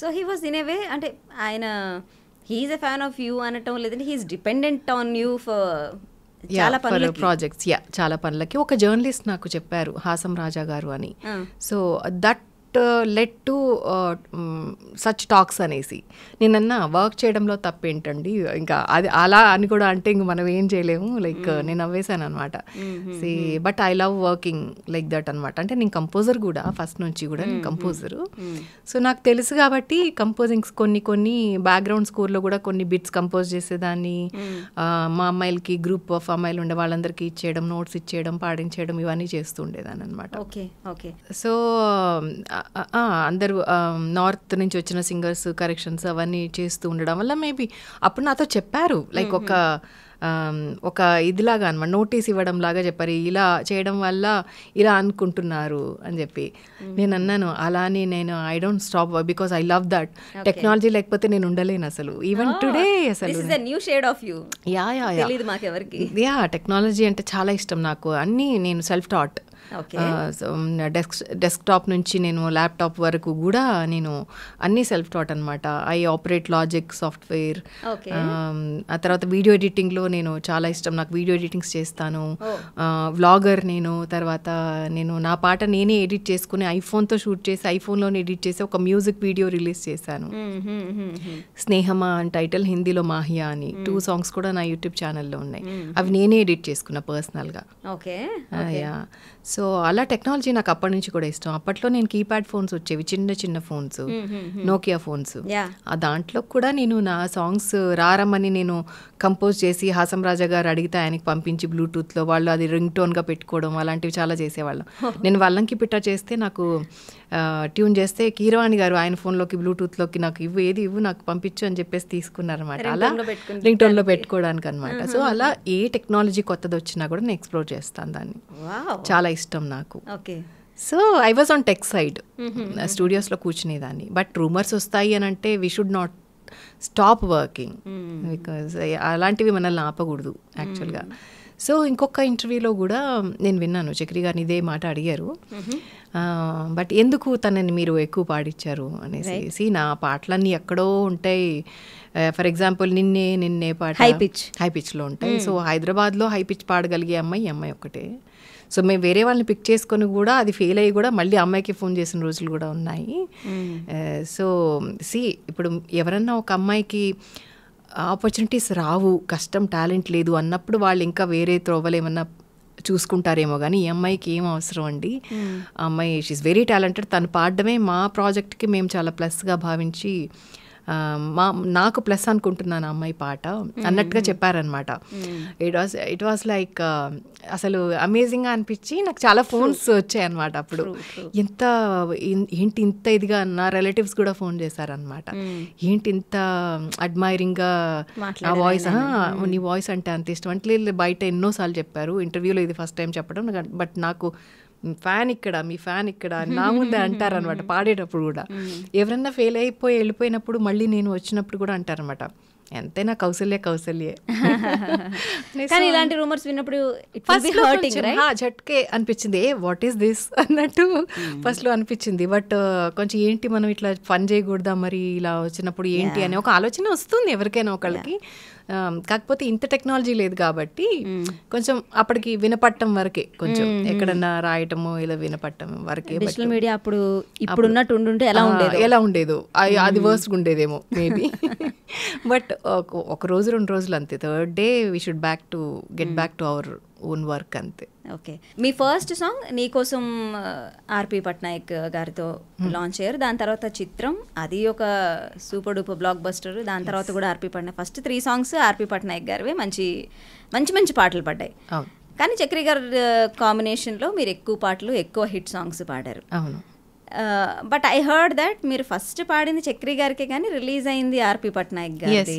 so he was in a way అంటే ఆయన he's a fan of you అనటం లేదంటే he's dependent on you for చాలా పనులు ప్రాజెక్ట్స్ యా చాలా పనులకి ఒక జర్నలిస్ట్ నాకు చెప్పారు హాసం రాజా గారు అని so that let to such talks అనేసి నేనన్నా వర్క్ చేయడంలో తప్పేంటండి ఇంకా అది అలా అని కూడా అంటే ఇంక మనం ఏం చేయలేము లైక్ నేను అవ్వేశాను అనమాట see but I love working like that అనమాట అంటే నేను కంపోజర్ కూడా ఫస్ట్ నుంచి కూడా నేను కంపోజరు సో నాకు తెలుసు కాబట్టి కంపోజింగ్స్ కొన్ని కొన్ని బ్యాక్గ్రౌండ్ స్కోర్లో కూడా కొన్ని బిట్స్ కంపోజ్ చేసేదాన్ని మా అమ్మాయిలకి గ్రూప్ ఆఫ్ అమ్మాయిలు ఉండే వాళ్ళందరికీ ఇచ్చేయడం నోట్స్ ఇచ్చేయడం పాడించేయడం ఇవన్నీ చేస్తుండేదాన్ని అనమాట ఓకే ఓకే సో అందరూ నార్త్ నుంచి వచ్చిన సింగర్స్ కరెక్షన్స్ అవన్నీ చేస్తూ ఉండడం వల్ల మేబీ అప్పుడు నాతో చెప్పారు లైక్ ఒక ఒక ఇదిలాగా అనమాట నోటీస్ ఇవ్వడం లాగా చెప్పారు ఇలా చేయడం వల్ల ఇలా అనుకుంటున్నారు అని చెప్పి నేను అన్నాను అలానే నేను I don't stop because I love that technology లేకపోతే నేను ఉండలేను అసలు ఈవెన్ టుడే అసలు new shade of you yeah yeah yeah technology అంటే చాలా ఇష్టం నాకు అన్నీ నేను సెల్ఫ్ టాట్ డెస్క్ డెస్క్టాప్ నుంచి నేను ల్యాప్టాప్ వరకు కూడా నేను అన్ని సెల్ఫ్ టాట్ అనమాట ఐ ఆపరేట్ లాజిక్ సాఫ్ట్వేర్ ఆ తర్వాత వీడియో ఎడిటింగ్లో నేను చాలా ఇష్టం నాకు వీడియో ఎడిటింగ్స్ చేస్తాను వ్లాగర్ నేను తర్వాత నేను నా పాట నేనే ఎడిట్ చేసుకుని ఐఫోన్తో షూట్ చేసి ఐఫోన్లోనే ఎడిట్ చేసి ఒక మ్యూజిక్ వీడియో రిలీజ్ చేశాను స్నేహమా అని టైటిల్ హిందీలో మాహియా అని టూ సాంగ్స్ కూడా నా యూట్యూబ్ ఛానల్లో ఉన్నాయి అవి నేనే ఎడిట్ చేసుకున్నా పర్సనల్గా ఓకే సో అలా టెక్నాలజీ నాకు అప్పటి నుంచి కూడా ఇష్టం అప్పట్లో నేను కీప్యాడ్ ఫోన్స్ వచ్చేవి చిన్న చిన్న ఫోన్స్ నోకియా ఫోన్స్ ఆ దాంట్లో కూడా నేను నా సాంగ్స్ రారమ్మని నేను కంపోజ్ చేసి హాసం రాజా గారు అడిగితే ఆయనకి పంపించి బ్లూటూత్లో వాళ్ళు అది రింగ్ టోన్గా పెట్టుకోవడం అలాంటివి చాలా చేసేవాళ్ళం నేను వల్లంకి పిట్ట చేస్తే నాకు ట్యూన్ చేస్తే కీరవాణి గారు ఆయన ఫోన్లోకి బ్లూటూత్లోకి నాకు ఇవ్వు ఏది ఇవ్వు నాకు పంపించు అని చెప్పేసి తీసుకున్నారనమాట అలా రింగ్ టోన్లో పెట్టుకోవడానికి అనమాట సో అలా ఏ టెక్నాలజీ కొత్తది వచ్చినా కూడా నేను ఎక్స్ప్లోర్ చేస్తాను దాన్ని చాలా ఇష్టం నాకు okay so I was on tech side స్టూడియోస్లో కూర్చునేదాన్ని బట్ రూమర్స్ వస్తాయి అని అంటే we should not stop working because అలాంటివి మనల్ని ఆపకూడదు యాక్చువల్గా సో ఇంకొక ఇంటర్వ్యూలో కూడా నేను విన్నాను చక్రి గారిని ఇదే మాట అడిగారు బట్ ఎందుకు తనని మీరు ఎక్కువ పాడించారు అనేసి నా పాటలన్నీ ఎక్కడో ఉంటాయి ఫర్ ఎగ్జాంపుల్ నిన్నే నిన్నే పాట హై పిచ్ హై పిచ్లో ఉంటాయి hmm. సో హైదరాబాద్లో హై పిచ్ పాడగలిగే అమ్మాయి ఈ అమ్మాయి ఒకటే సో మేము వేరే వాళ్ళని పిక్ చేసుకొని కూడా అది ఫెయిల్ అయ్యి కూడా మళ్ళీ అమ్మాయికి ఫోన్ చేసిన రోజులు కూడా ఉన్నాయి hmm. సో సి ఇప్పుడు ఎవరన్నా ఒక అమ్మాయికి ఆపర్చునిటీస్ రావు కష్టం టాలెంట్ లేదు అన్నప్పుడు వాళ్ళు ఇంకా వేరే త్రోవలేమన్నా చూసుకుంటారేమో కానీ ఈ అమ్మాయికి ఏం అవసరం అండి hmm. అమ్మాయి షీఈ్ వెరీ టాలెంటెడ్ తను పాడడమే మా ప్రాజెక్ట్కి మేము చాలా ప్లస్గా భావించి మా నాకు ప్లస్ అనుకుంటున్నాను అమ్మాయి పాట అన్నట్టుగా చెప్పారనమాట it was it was like అసలు అమేజింగ్గా అనిపించి నాకు చాలా ఫోన్స్ వచ్చాయన్నమాట అప్పుడు ఇంత ఏంటి ఇంత ఇదిగా నా రిలేటివ్స్ కూడా ఫోన్ చేశారనమాట ఏంటి ఇంత అడ్మైరింగ్గా నా వాయిస్ నీ వాయిస్ అంటే అంత ఇష్టం అంటే బయట ఎన్నోసార్లు చెప్పారు ఇంటర్వ్యూలో ఇది ఫస్ట్ టైం చెప్పడం బట్ నాకు ఫ్యాన్ ఇక్కడ మీ ఫ్యాన్ ఇక్కడ నా ముందే అంటారు అనమాట పాడేటప్పుడు కూడా ఎవరన్నా ఫెయిల్ అయిపోయి వెళ్ళిపోయినప్పుడు మళ్ళీ నేను వచ్చినప్పుడు కూడా అంటారనమాట ఎంతైనా కౌశల్య కౌశల్యే కానీ ఇలాంటి రూమర్స్ విన్నప్పుడు జట్కే అనిపించింది ఏ వాట్ ఈస్ దిస్ అన్నట్టు ఫస్ట్ లో అనిపించింది బట్ కొంచెం ఏంటి మనం ఇట్లా ఫన్ చేయకూడదా మరి ఇలా వచ్చినప్పుడు ఏంటి అనే ఒక ఆలోచన వస్తుంది ఎవరికైనా ఒకళ్ళకి కాకపోతే ఇంత టెక్నాలజీ లేదు కాబట్టి కొంచెం అప్పటికి వినపట్టం వరకే కొంచెం ఎక్కడన్నా రాయటము ఇలా వినపట్టం వరకే సోషల్ మీడియా అప్పుడు ఇప్పుడు ఉన్నట్టు ఉండుంటే ఎలా ఉండేది ఎలా ఉండేది అది వర్స్గా ఉండేదేమో మేబీ బట్ ఒక రోజు రెండు రోజులు అంతే third day we should back to get back to our own work అంతే ఓకే మీ ఫస్ట్ సాంగ్ నీకోసం ఆర్పి పట్నాయక్ గారితో లాంచ్ hmm. అయ్యారు దాని తర్వాత చిత్రం అది ఒక సూపర్ డూపర్ బ్లాక్ బస్టర్ దాని తర్వాత కూడా RP Patnaik first three songs RP Patnaik గారివి మంచి మంచి మంచి పాటలు పడ్డాయి కానీ చక్రి గారు కాంబినేషన్లో uh, మీరు ఎక్కువ పాటలు ఎక్కువ హిట్ సాంగ్స్ పాడారు అవును బట్ ఐ హర్డ్ దట్ మీరు ఫస్ట్ పాడింది చక్రి గారికి కానీ రిలీజ్ అయింది ఆర్పి పట్నాయక్ గారి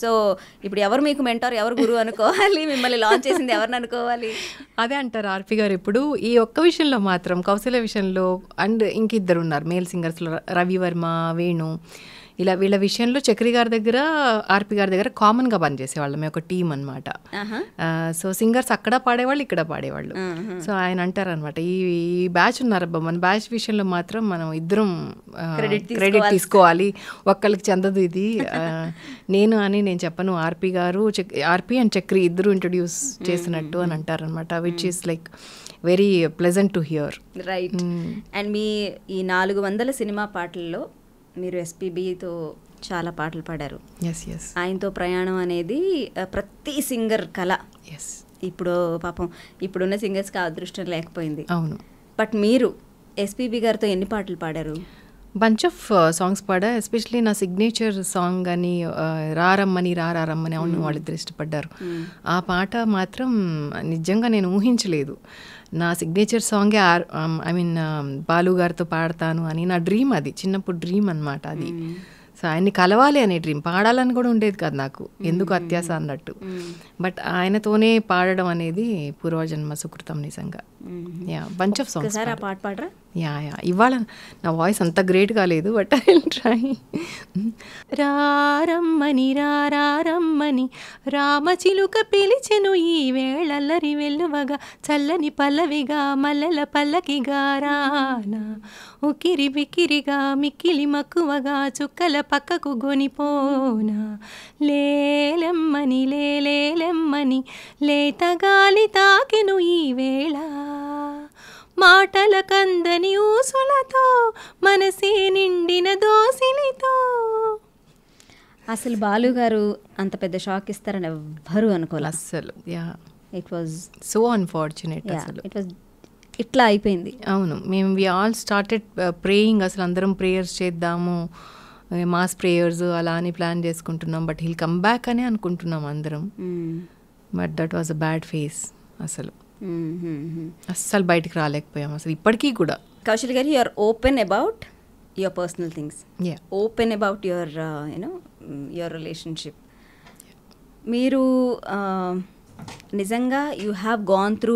సో ఇప్పుడు ఎవరు మీకు మెంటారు ఎవరు గురువు అనుకోవాలి మిమ్మల్ని లాంచ్ చేసింది ఎవరిని అనుకోవాలి అదే అంటారు ఆర్పి గారు ఇప్పుడు ఈ ఒక్క విషయంలో మాత్రం కౌశల విషయంలో అండ్ ఇంకిద్దరు ఉన్నారు మేల్ సింగర్స్లో రవివర్మ వేణు ఇలా వీళ్ళ విషయంలో చక్రి గారి దగ్గర ఆర్పి గారి దగ్గర కామన్గా పనిచేసేవాళ్ళు మేము ఒక టీం అనమాట సో సింగర్స్ అక్కడ పాడేవాళ్ళు ఇక్కడ పాడేవాళ్ళు సో ఆయన అంటారు అనమాట ఈ బ్యాచ్ ఉన్నారబ్బా మన బ్యాచ్ విషయంలో మాత్రం మనం ఇద్దరం క్రెడిట్ తీసుకోవాలి ఒక్కళ్ళకి చెందదు ఇది నేను అని నేను చెప్పను ఆర్పి గారు ఆర్పి అండ్ చక్రి ఇద్దరు ఇంట్రొడ్యూస్ చేసినట్టు అని అంటారనమాట which is like very pleasant to hear right and మీ ఈ నాలుగు వందల సినిమా పాటల్లో మీరు ఎస్పీబీతో చాలా పాటలు పాడారు ఆయనతో ప్రయాణం అనేది ప్రతి సింగర్ కళ ఇప్పుడు పాపం ఇప్పుడున్న సింగర్స్కి అదృష్టం లేకపోయింది అవును బట్ మీరు ఎస్పీబీ గారితో ఎన్ని పాటలు పాడారు బంచ్ ఆఫ్ సాంగ్స్ పాడా ఎస్పెషలీ నా సిగ్నేచర్ సాంగ్ అని రారమ్మని రారమ్మని అవును hmm. వాళ్ళిద్దరు ఇష్టపడ్డారు hmm. ఆ పాట మాత్రం నిజంగా నేను ఊహించలేదు నా సిగ్నేచర్ సాంగే or I um, mean um, Balu గారితో పాడతాను అని నా డ్రీమ్ అది చిన్నప్పుడు డ్రీమ్ అనమాట అది సో ఆయన్ని కలవాలి అనే డ్రీమ్ పాడాలని కూడా ఉండేది కాదు నాకు ఎందుకు అత్యాస అన్నట్టు బట్ ఆయనతోనే పాడడం అనేది పూర్వజన్మ సుకృతం నిజంగా యా బంచ్ ఆఫ్ సాంగ్స్ ఆ పాట పాడరా యా యా ఇవాళ నా వాయిస్ అంత గ్రేట్ కాలేదు బట్ ఐ విల్ ట్రై రారమ్మని రారమ్మని రామచిలుక పిలిచెను ఈ వేళల్లరి వెల్లువగా చల్లని పల్లవిగా మల్లెల పల్లకిగా రానా ఉకిరి బికిరిగా మిక్కిలి మక్కువగా చుక్కల పక్కకు గొనిపోనా లేలెమ్మని లేలేలెమ్మని లేతగాలి తాకెను ఈ వేళ మాటల కందని ఊసులతో మనసే నిండిన దోసిలితో అసలు బాలుగారు అంత పెద్ద షాక్ ఇస్తారని ఎవ్వరు అనుకోలే అసలు yeah it was so unfortunate అసలు ఇట్ వాజ్ ఇట్లా అయిపోయింది అవును మేము వి ఆల్ స్టార్టెడ్ ప్రేయింగ్ అసలు అందరం ప్రేయర్స్ చేద్దాము మాస్ uh, ప్రేయర్స్ అలా అని ప్లాన్ చేసుకుంటున్నాం బట్ హీల్ కమ్ బ్యాక్ అని అనుకుంటున్నాం అందరం but that was a bad phase అసలు Mm-hmm. అస్సలు బయటికి రాలేకపోయాం అసలు ఇప్పటికీ కూడా Kaushal garu you're open about your personal things open about your you know your relationship మీరు uh, నిజంగా you have gone through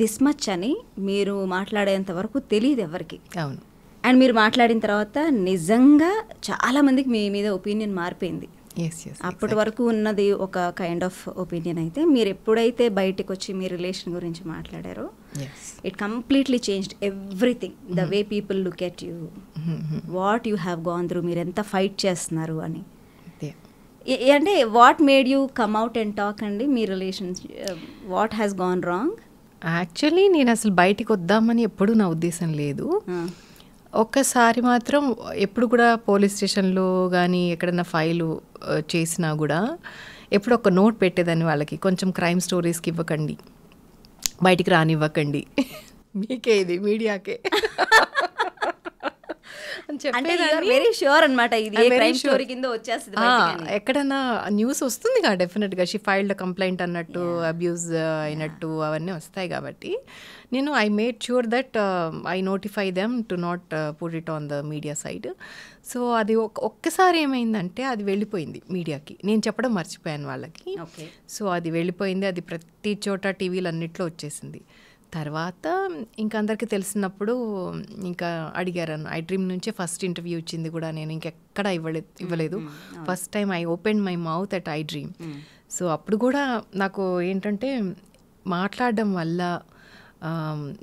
this much అని మీరు మాట్లాడేంత వరకు తెలియదు ఎవరికి అవును అండ్ మీరు మాట్లాడిన తర్వాత నిజంగా చాలామందికి మీ మీద ఒపీనియన్ మారిపోయింది అప్పటి వరకు ఉన్నది ఒక కైండ్ ఆఫ్ ఒపీనియన్ అయితే మీరు ఎప్పుడైతే బయటకు వచ్చి మీ రిలేషన్ గురించి మాట్లాడారో it completely changed everything the way people look at you what you have gone through మీరు ఎంత ఫైట్ చేస్తున్నారు అని అంటే what made you come out and talk అండి మీ relation what has gone wrong actually నేను అసలు బయటికి వద్దామని ఎప్పుడూ నా ఉద్దేశం లేదు ఒక్కసారి మాత్రం ఎప్పుడు కూడా పోలీస్ స్టేషన్లో కానీ ఎక్కడైనా ఫైలు చేసినా కూడా ఎప్పుడు ఒక నోట్ పెట్టేదాన్ని వాళ్ళకి కొంచెం క్రైమ్ స్టోరీస్కి ఇవ్వకండి బయటికి రానివ్వకండి మీకే ఇది మీడియాకే వెరీ ష్యూర్ అనమాట ఇది స్టోరీ కింద వచ్చేస్తుంది ఎక్కడన్నా న్యూస్ వస్తుంది కదా డెఫినెట్ గా షీ ఫైల్డ్ కంప్లైంట్ అన్నట్టు అబ్యూజ్ uh, అయినట్టు అవన్నీ వస్తాయి కాబట్టి నేను I made sure that I notify them to not put it on the media side so అది ఒక్కసారి ఏమైందంటే అది వెళ్ళిపోయింది మీడియాకి నేను చెప్పడం మర్చిపోయాను వాళ్ళకి సో అది వెళ్ళిపోయింది అది ప్రతి చోట టీవీలు అన్నిట్లో వచ్చేసింది తర్వాత ఇంకా అందరికీ తెలిసినప్పుడు ఇంకా అడిగారు ఐ డ్రీమ్ నుంచే ఫస్ట్ ఇంటర్వ్యూ ఇచ్చింది కూడా నేను ఇంకెక్కడ ఇవ్వలేదు ఇవ్వలేదు first time I open my mouth at I iDream so అప్పుడు కూడా నాకు ఏంటంటే మాట్లాడడం వల్ల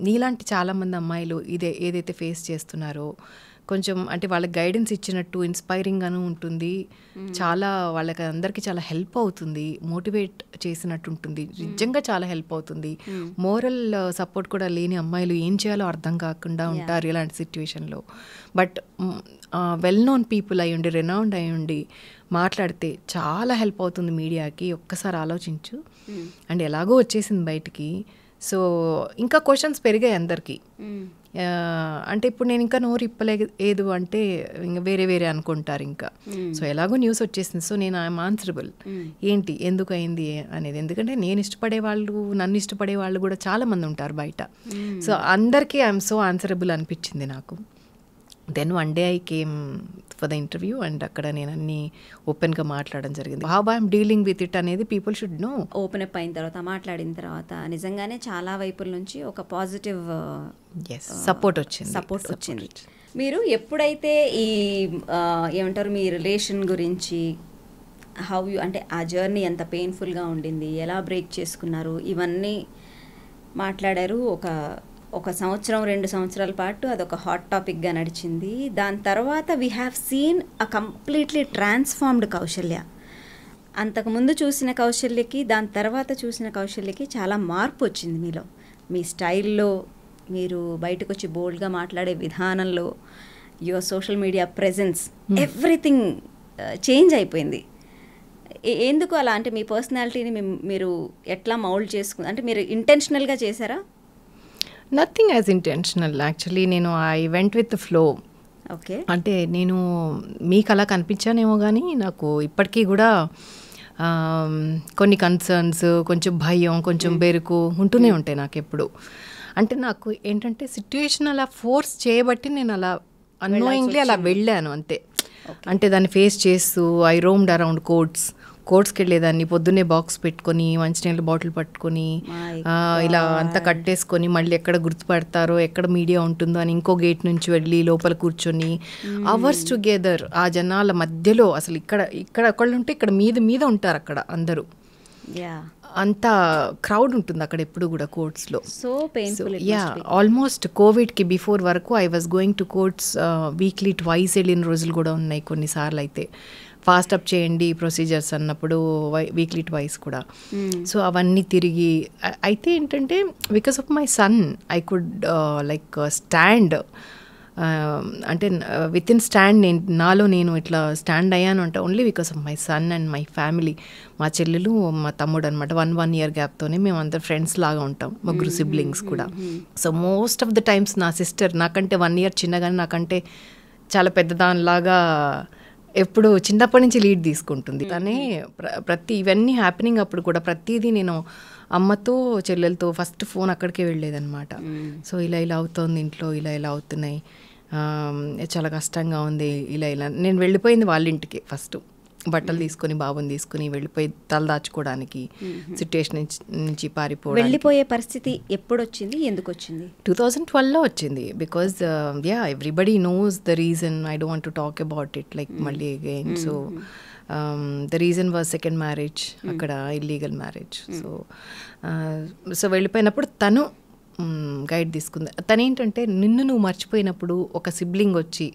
నీలాంటి చాలామంది అమ్మాయిలు ఇదే ఏదైతే ఫేస్ చేస్తున్నారో కొంచెం అంటే వాళ్ళకి గైడెన్స్ ఇచ్చినట్టు ఇన్స్పైరింగ్గాను ఉంటుంది చాలా వాళ్ళకి అందరికీ చాలా హెల్ప్ అవుతుంది మోటివేట్ చేసినట్టు ఉంటుంది నిజంగా చాలా హెల్ప్ అవుతుంది మోరల్ సపోర్ట్ uh, కూడా లేని అమ్మాయిలు ఏం చేయాలో అర్థం కాకుండా ఉంటారు ఇలాంటి సిచ్యువేషన్లో బట్ వెల్ నోన్ పీపుల్ ఉండి రెనౌండ్ అయ్యుండి మాట్లాడితే చాలా హెల్ప్ అవుతుంది మీడియాకి ఒక్కసారి ఆలోచించు అండ్ ఎలాగో వచ్చేసింది బయటికి సో ఇంకా క్వశ్చన్స్ పెరిగాయి అందరికీ అంటే ఇప్పుడు నేను ఇంకా నోరు ఇప్పలేదు అంటే ఇంకా వేరే వేరే అనుకుంటారు ఇంకా సో ఎలాగో న్యూస్ వచ్చేసింది సో నేను ఐఎమ్ ఆన్సరబుల్ ఏంటి ఎందుకు అయింది అనేది ఎందుకంటే నేను ఇష్టపడే వాళ్ళు నన్ను ఇష్టపడే వాళ్ళు కూడా చాలామంది ఉంటారు బయట సో అందరికీ ఐఎమ్ సో ఆన్సరబుల్ అనిపించింది నాకు then one day I came for the interview and అక్కడ నేను అన్ని ఓపెన్గా మాట్లాడడం జరిగింది how I'm dealing with it అనేది people should know open up అయిన తర్వాత మాట్లాడిన తర్వాత నిజంగానే చాలా వైపుల నుంచి ఒక పాజిటివ్ సపోర్ట్ uh, వచ్చింది సపోర్ట్ వచ్చింది మీరు ఎప్పుడైతే ఈ ఏమంటారు మీ రిలేషన్ గురించి హౌ యూ అంటే ఆ జర్నీ ఎంత పెయిన్ఫుల్గా ఉండింది ఎలా బ్రేక్ చేసుకున్నారు ఇవన్నీ మాట్లాడారు ఒక ఒక సంవత్సరం రెండు సంవత్సరాల పాటు అదొక హాట్ టాపిక్గా నడిచింది దాని తర్వాత we have seen a completely transformed Kousalya అంతకుముందు చూసిన కౌశల్యకి దాని తర్వాత చూసిన కౌశల్యకి చాలా మార్పు వచ్చింది మీలో మీ స్టైల్లో మీరు బయటకు వచ్చి బోల్డ్గా మాట్లాడే విధానంలో your social media presence everything change అయిపోయింది ఎందుకు అలా అంటే మీ పర్సనాలిటీని మీరు ఎట్లా మౌల్డ్ చేసుకుంది అంటే మీరు ఇంటెన్షనల్గా చేశారా నథింగ్ యాజ్ ఇంటెన్షనల్ యాక్చువల్లీ నేను I went with flow okay అంటే నేను మీకు అలా కనిపించానేమో కానీ నాకు ఇప్పటికీ కూడా కొన్ని కన్సర్న్స్ కొంచెం భయం కొంచెం hmm. బెరుకు ఉంటూనే hmm. ఉంటాయి నాకు ఎప్పుడు అంటే నాకు ఏంటంటే సిట్యుయేషన్ అలా ఫోర్స్ చేయబట్టి నేను అలా అన్నోయింగ్లీ అలా వెళ్ళాను అంతే అంటే దాన్ని ఫేస్ చేస్తూ ఐ రోమ్డ్ అరౌండ్ కోర్ట్స్ కోర్ట్స్కి వెళ్ళేదాన్ని పొద్దున్నే బాక్స్ పెట్టుకొని మంచినీళ్ళ బాటిల్ పట్టుకొని ఇలా అంతా కట్టేసుకొని మళ్ళీ ఎక్కడ గుర్తుపడతారో ఎక్కడ మీడియా ఉంటుందో అని ఇంకో గేట్ నుంచి వెళ్ళి లోపల కూర్చొని hmm. అవర్స్ టుగెదర్ ఆ జనాల మధ్యలో అసలు ఇక్కడ ఇక్కడ ఒకళ్ళు ఉంటే ఇక్కడ మీద మీద ఉంటారు అక్కడ అందరూ అంత క్రౌడ్ ఉంటుంది అక్కడ ఎప్పుడు కూడా కోర్ట్స్ లో సో యా ఆల్మోస్ట్ కోవిడ్ కి బిఫోర్ వరకు I was going to courts weekly twice వెళ్ళిన రోజులు కూడా ఉన్నాయి కొన్నిసార్లు అయితే ఫాస్ట్ అప్ చేయండి ప్రొసీజర్స్ అన్నప్పుడు వీక్లీ ట్వైస్ కూడా hmm. సో అవన్నీ తిరిగి అయితే ఏంటంటే because of my son I could like stand అంటే విత్ ఇన్ స్టాండ్ నేను నాలో నేను ఇట్లా స్టాండ్ అయ్యాను అంటే only because of my son and my family మా చెల్లెలు మా తమ్ముడు అనమాట వన్ వన్ ఇయర్ గ్యాప్తోనే మేము అందరు ఫ్రెండ్స్ లాగా ఉంటాం ముగ్గురు సిబ్లింగ్స్ hmm, కూడా so most of the times నా సిస్టర్ నాకంటే వన్ ఇయర్ చిన్నగానే నాకంటే చాలా పెద్ద దానిలాగా ఎప్పుడు చిన్నప్పటి నుంచి లీడ్ తీసుకుంటుంది కానీ ప్రతి ఇవన్నీ హ్యాపెనింగ్ అప్పుడు కూడా ప్రతిదీ నేను అమ్మతో చెల్లెలతో ఫస్ట్ ఫోన్ అక్కడికే వెళ్ళేదనమాట సో ఇలా ఇలా అవుతోంది ఇంట్లో ఇలా ఇలా అవుతున్నాయి చాలా కష్టంగా ఉంది ఇలా ఇలా నేను వెళ్ళిపోయింది వాళ్ళ ఇంటికి ఫస్ట్ బట్టలు తీసుకుని బాబుని తీసుకుని వెళ్ళిపోయి తల దాచుకోవడానికి సిట్యుయేషన్ నుంచి పారిపోవడం వెళ్ళిపోయే పరిస్థితి ఎప్పుడు వచ్చింది ఎందుకు వచ్చింది టూ థౌజండ్ ట్వెల్వ్లో వచ్చింది because yeah everybody knows the reason I don't to talk about it like మళ్ళీ again so the reason was second marriage అక్కడ ఇల్లీగల్ మ్యారేజ్ సో సో వెళ్ళిపోయినప్పుడు తను గైడ్ తీసుకుంది తనేంటంటే నిన్ను నువ్వు మర్చిపోయినప్పుడు ఒక సిబ్లింగ్ వచ్చి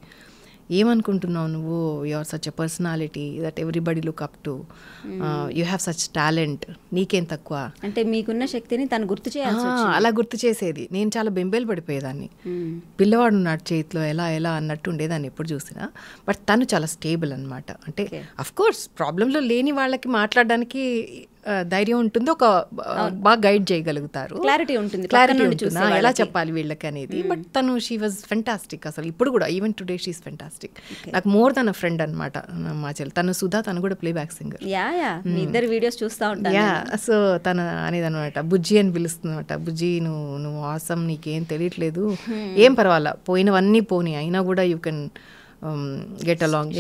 ఏమనుకుంటున్నావు నువ్వు your such a personality that everybody look up to you have such talent నీకేం తక్కువ అంటే మీకున్న శక్తిని తను గుర్తు చేయాలి అలా గుర్తు చేసేది నేను చాలా బెంబేలు పడిపోయేదాన్ని hmm. పిల్లవాడు ఉన్నాడు చేతిలో ఎలా ఎలా అన్నట్టు ఉండేదాన్ని ఎప్పుడు చూసినా బట్ తను చాలా స్టేబుల్ అనమాట అంటే అఫ్కోర్స్ ప్రాబ్లంలో లేని వాళ్ళకి మాట్లాడడానికి ధైర్యం ఉంటుంది ఒక బాగా గైడ్ చేయగలుగుతారు క్లారిటీ ఉంటుంది క్లారిటీ ఉంటుందా ఎలా చెప్పాలి వీళ్ళకి అనేది బట్ hmm. తను షీ వాజ్ ఫెంటాస్టిక్ అసలు ఇప్పుడు కూడా ఈవెన్ టుడే షీస్ ఫెంటాస్టిక్ నాకు మోర్ తన ఫ్రెండ్ అనమాట మా చెల్లి తను సుధా తను కూడా ప్లేబ్యాక్ సింగర్ ఇద్దరు వీడియోస్ చూస్తా ఉంటా యా సో తన అనేది అనమాట బుజ్జి అని పిలుస్తుందన్నమాట బుజ్జి నువ్వు నువ్వు ఆసం నీకేం తెలియట్లేదు hmm. ఏం పర్వాలా పోయినవన్నీ పోనీ అయినా కూడా you can get along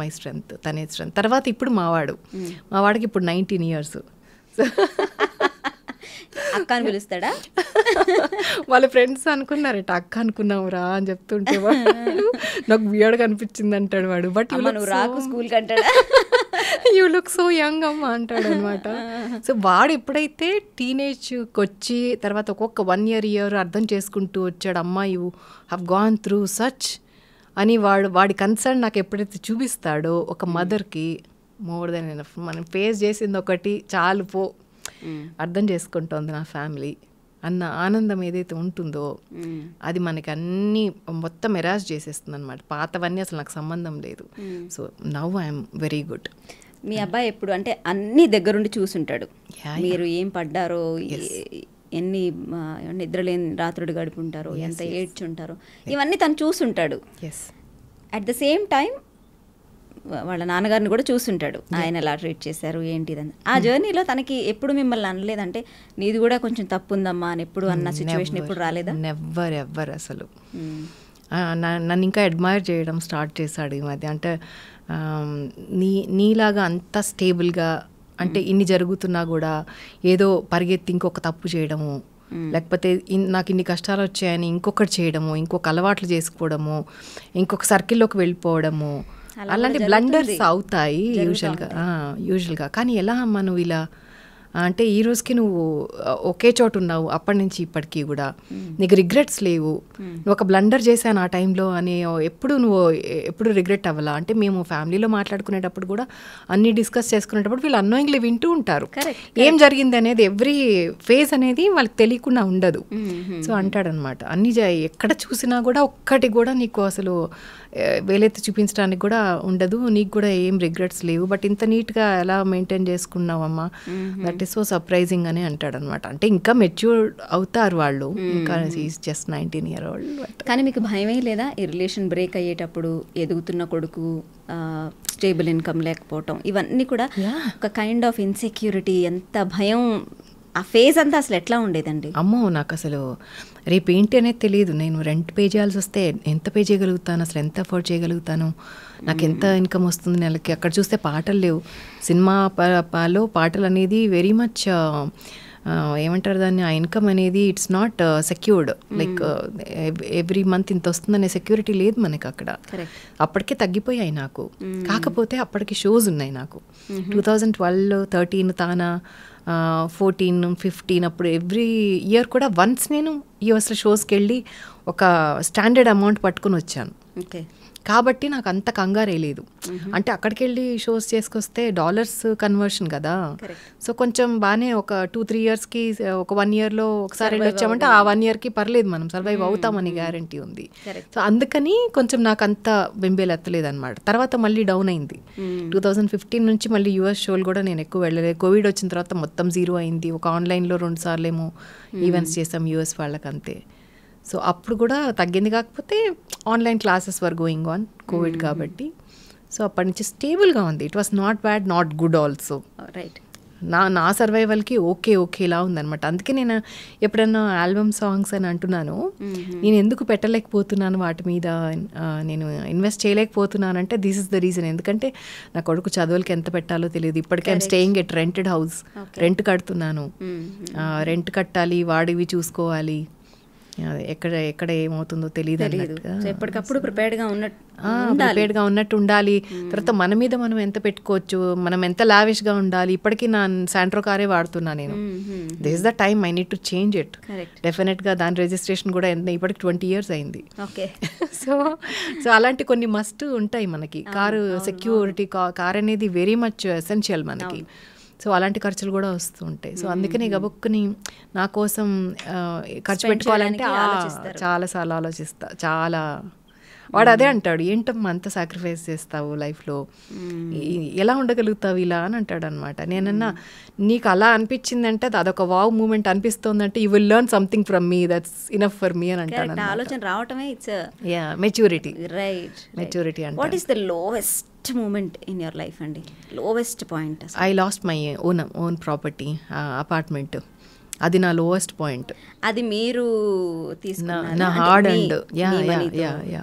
my strength తనే స్ట్రెంగ్త్ తర్వాత ఇప్పుడు మావాడు hmm. మావాడికి ఇప్పుడు నైన్టీన్ ఇయర్స్ అక్క పిలుస్తాడా వాళ్ళ ఫ్రెండ్స్ అనుకున్నారట అక్క అనుకున్నావు రా అని చెప్తుంటే వాడు నాకు వియర్డ్ కనిపించింది అంటాడు వాడు బట్ రాకు స్కూల్ అంటాడా యూ లుక్ సో యంగ్ అమ్మ అంటాడు అనమాట సో వాడు ఎప్పుడైతే టీనేజ్కి వచ్చి తర్వాత ఒక్కొక్క వన్ ఇయర్ ఇయర్ అర్థం చేసుకుంటూ వచ్చాడు అమ్మాయి you have gone through such అని వాడు వాడి కన్సర్న్ నాకు ఎప్పుడైతే చూపిస్తాడో ఒక మదర్కి మోర్ దెన్ ఎనఫ్ మనం ఫేస్ చేసింది ఒకటి చాలు పో అర్థం చేసుకుంటోంది నా ఫ్యామిలీ అన్న ఆనందం ఏదైతే ఉంటుందో అది మనకి అన్నీ మొత్తం ఎరాజ్ చేసేస్తుంది అనమాట పాతవన్నీ అసలు నాకు సంబంధం లేదు so now I'm very good మీ అబ్బాయి ఎప్పుడు అంటే అన్ని దగ్గరుండి చూసుంటాడు మీరు ఏం పడ్డారో ఎన్ని నిద్రలేని రాత్రుడు ఉంటారు ఎంత ఏడ్చుంటారు ఇవన్నీ తను చూసుంటాడు అట్ ద సేమ్ టైం వాళ్ళ నాన్నగారిని కూడా చూసుంటాడు ఆయన ఎలా ట్రీట్ చేశారు ఏంటిదని ఆ hmm. జర్నీలో తనకి ఎప్పుడు మిమ్మల్ని అనలేదంటే నీది కూడా కొంచెం తప్పు ఉందమ్మా అని ఎప్పుడు అన్న hmm, సిచ్యువేషన్ ఎప్పుడు రాలేదా ఎవ్వరు ఎవ్వరు అసలు hmm. నన్ను ఇంకా అడ్మైర్ చేయడం స్టార్ట్ చేశాడు ఈ మధ్య అంటే నీ నీలాగా అంత స్టేబుల్గా అంటే hmm. ఇన్ని జరుగుతున్నా కూడా ఏదో పరిగెత్తి ఇంకొక తప్పు చేయడము hmm. లేకపోతే నాకు ఇన్ని కష్టాలు వచ్చాయని ఇంకొకటి చేయడము ఇంకొక అలవాట్లు చేసుకోవడము ఇంకొక సర్కిల్లోకి వెళ్ళిపోవడము అలాంటి బ్లండర్స్ అవుతాయి యూజువల్గా యూజువల్గా కానీ ఎలా మనం ఇలా అంటే ఈ రోజుకి నువ్వు ఒకే చోటు ఉన్నావు అప్పటి నుంచి ఇప్పటికీ కూడా నీకు రిగ్రెట్స్ లేవు నువ్వు ఒక బ్లండర్ చేశాను ఆ టైంలో అని ఎప్పుడు నువ్వు ఎప్పుడు రిగ్రెట్ అవ్వాలా అంటే మేము ఫ్యామిలీలో మాట్లాడుకునేటప్పుడు కూడా అన్ని డిస్కస్ చేసుకునేటప్పుడు వీళ్ళు అన్నోయింగ్లీ వింటూ ఉంటారు ఏం జరిగింది అనేది ఎవ్రీ ఫేజ్ అనేది వాళ్ళకి తెలియకుండా ఉండదు సో అంటాడనమాట అన్ని ఎక్కడ చూసినా కూడా ఒక్కటి కూడా నీకు అసలు వేలైతే చూపించడానికి కూడా ఉండదు నీకు కూడా ఏం రిగ్రెట్స్ లేవు బట్ ఇంత నీట్గా ఎలా మెయింటైన్ చేసుకున్నావమ్మా దట్ ఈస్ సో సర్ప్రైజింగ్ అని అంటాడు అనమాట అంటే ఇంకా మెచ్యూర్ అవుతారు వాళ్ళు ఇంకా జస్ట్ నైన్టీన్ ఇయర్ ఓల్డ్ కానీ మీకు భయమే లేదా ఈ రిలేషన్ బ్రేక్ అయ్యేటప్పుడు ఎదుగుతున్న కొడుకు స్టేబుల్ ఇన్కమ్ లేకపోవటం ఇవన్నీ కూడా ఒక కైండ్ ఆఫ్ ఇన్సెక్యూరిటీ ఎంత భయం ఆ ఫేజ్ అంతా అసలు ఎట్లా ఉండేదండి అమ్మో నాకు అసలు రేపు ఏంటి అనేది తెలియదు నేను రెంట్ పే చేయాల్సి వస్తే ఎంత పే చేయగలుగుతాను అసలు ఎంత అఫోర్డ్ చేయగలుగుతాను నాకు ఎంత ఇన్కమ్ వస్తుంది నెలకి అక్కడ చూస్తే పాటలు లేవు సినిమా పాటలు అనేది వెరీ మచ్ ఏమంటారు దాన్ని ఆ ఇన్కమ్ అనేది it's not secured like every month ఇంత వస్తుందనే సెక్యూరిటీ లేదు మనకి అక్కడ అప్పటికే తగ్గిపోయాయి నాకు కాకపోతే అప్పటికి షోస్ ఉన్నాయి నాకు two thousand twelve thirteen TANA fourteen fifteen అప్పుడు ఎవ్రీ ఇయర్ కూడా వన్స్ నేను యూఎస్ షోస్కి వెళ్ళి ఒక స్టాండర్డ్ అమౌంట్ పట్టుకుని వచ్చాను ఓకే కాబట్టి నాకు అంత కంగారే లేదు అంటే అక్కడికి వెళ్ళి షోస్ చేసుకొస్తే డాలర్స్ కన్వర్షన్ కదా సో కొంచెం బాగానే ఒక టూ త్రీ ఇయర్స్కి ఒక వన్ ఇయర్లో ఒకసారి వచ్చామంటే ఆ వన్ ఇయర్కి పర్లేదు మనం సర్వైవ్ అవుతామని గ్యారంటీ ఉంది సో అందుకని కొంచెం నాకు అంత బెంబేలు ఎత్తలేదు అనమాట తర్వాత మళ్ళీ డౌన్ అయింది టూ థౌజండ్ ఫిఫ్టీన్ నుంచి మళ్ళీ యూఎస్ షోలు కూడా నేను ఎక్కువ వెళ్ళలేదు కోవిడ్ వచ్చిన తర్వాత మొత్తం జీరో అయింది ఒక ఆన్లైన్లో రెండు సార్లు ఏమో ఈవెంట్స్ చేస్తాం యూఎస్ వాళ్ళకంతే సో అప్పుడు కూడా తగ్గింది కాకపోతే online classes were going on Covid కాబట్టి సో అప్పటి నుంచి స్టేబుల్గా ఉంది it was not bad not good also right నా నా సర్వైవల్కి ఓకే ఓకేలా ఉందనమాట అందుకే నేను ఎప్పుడన్నా ఆల్బమ్ సాంగ్స్ అని అంటున్నాను hmm. నేను ఎందుకు పెట్టలేకపోతున్నాను వాటి మీద నేను ఇన్వెస్ట్ చేయలేకపోతున్నాను అంటే దిస్ ఇస్ ద రీజన్ ఎందుకంటే నా కొడుకు చదువులకి ఎంత పెట్టాలో తెలియదు ఇప్పటికే I'm staying at rented house rent కడుతున్నాను రెంట్ hmm. కట్టాలి వాడివి చూసుకోవాలి ఎక్కడ ఎక్కడ ఏమవుతుందో తెలియదు ఎప్పటికప్పుడు ప్రిపేర్డ్గా ఉన్నట్టు ప్రిపేర్డ్గా ఉన్నట్టు ఉండాలి తర్వాత మన మీద మనం ఎంత పెట్టుకోవచ్చు మనం ఎంత లావిష్గా ఉండాలి ఇప్పటికీ నా శాంట్రో కారే వాడుతున్నా నేను this the time I need to change it డెఫినెట్గా దాని రిజిస్ట్రేషన్ కూడా ఎంత ఇప్పటికి ట్వంటీ ఇయర్స్ అయింది ఓకే సో సో అలాంటి కొన్ని మస్ట్ ఉంటాయి మనకి కారు సెక్యూరిటీ కార్ అనేది వెరీ మచ్ ఎసెన్షియల్ మనకి సో అలాంటి ఖర్చులు కూడా వస్తూ ఉంటాయి సో అందుకని గబుక్కుని నా కోసం ఖర్చు పెట్టుకోవాలంటే చాలాసార్లు ఆలోచిస్తా చాలా వాడు అదే అంటాడు ఏంటమ్మా అంత సాక్రిఫైస్ చేస్తావు లైఫ్లో ఎలా ఉండగలుగుతావు ఇలా అని అంటాడు అనమాట నేనన్నా నీకు అలా అనిపించిందంటే అదొక వావ్ మూమెంట్ అనిపిస్తుందంటే you will learn something from me that's enough for me అని అంటాడు ఆలోచన రావటమే it's maturity right maturity and what is the lowest moment in your life అండి lowest point I lost my own own property apartment అది నా lowest point అది మీరు తీసుకున్న నా hard and yeah yeah yeah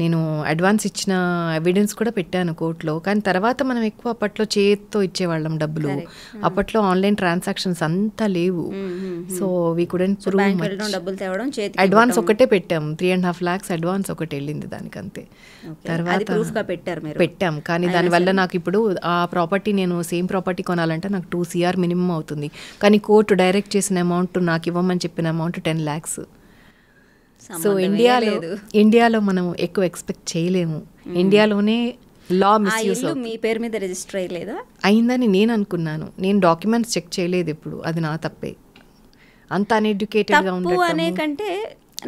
నేను అడ్వాన్స్ ఇచ్చిన ఎవిడెన్స్ కూడా పెట్టాను కోర్టులో కానీ తర్వాత మనం ఎక్కువ అప్పట్లో చేతితో ఇచ్చేవాళ్ళం డబ్బులు hmm. అప్పట్లో ఆన్లైన్ ట్రాన్సాక్షన్స్ అంతా లేవు so we couldn't prove advance ఒకటే పెట్టాం three and half lakhs advance ఒకటి వెళ్ళింది దానికంతే తర్వాత పెట్టాం కానీ దానివల్ల నాకు ఇప్పుడు ఆ ప్రాపర్టీ నేను సేమ్ ప్రాపర్టీ కొనాలంటే నాకు టూ సిఆర్ మినిమం అవుతుంది కానీ కోర్టు డైరెక్ట్ చేసిన అమౌంట్ నాకు ఇవ్వమని చెప్పిన అమౌంట్ టెన్ ల్యాక్స్ సో ఇండియాలో ఇండియాలో మనం ఎక్కువ ఎక్స్పెక్ట్ చేయలేము ఇండియాలోనే లా మిస్ మీ పేరు మీద రిజిస్టర్ అయ్యలేదా అయిందని నేను అనుకున్నాను నేను డాక్యుమెంట్స్ చెక్ చేయలేదు ఇప్పుడు అది నా తప్పే అంత అన్ఎడ్యుకేటెడ్గా ఉండటం అనే కంటే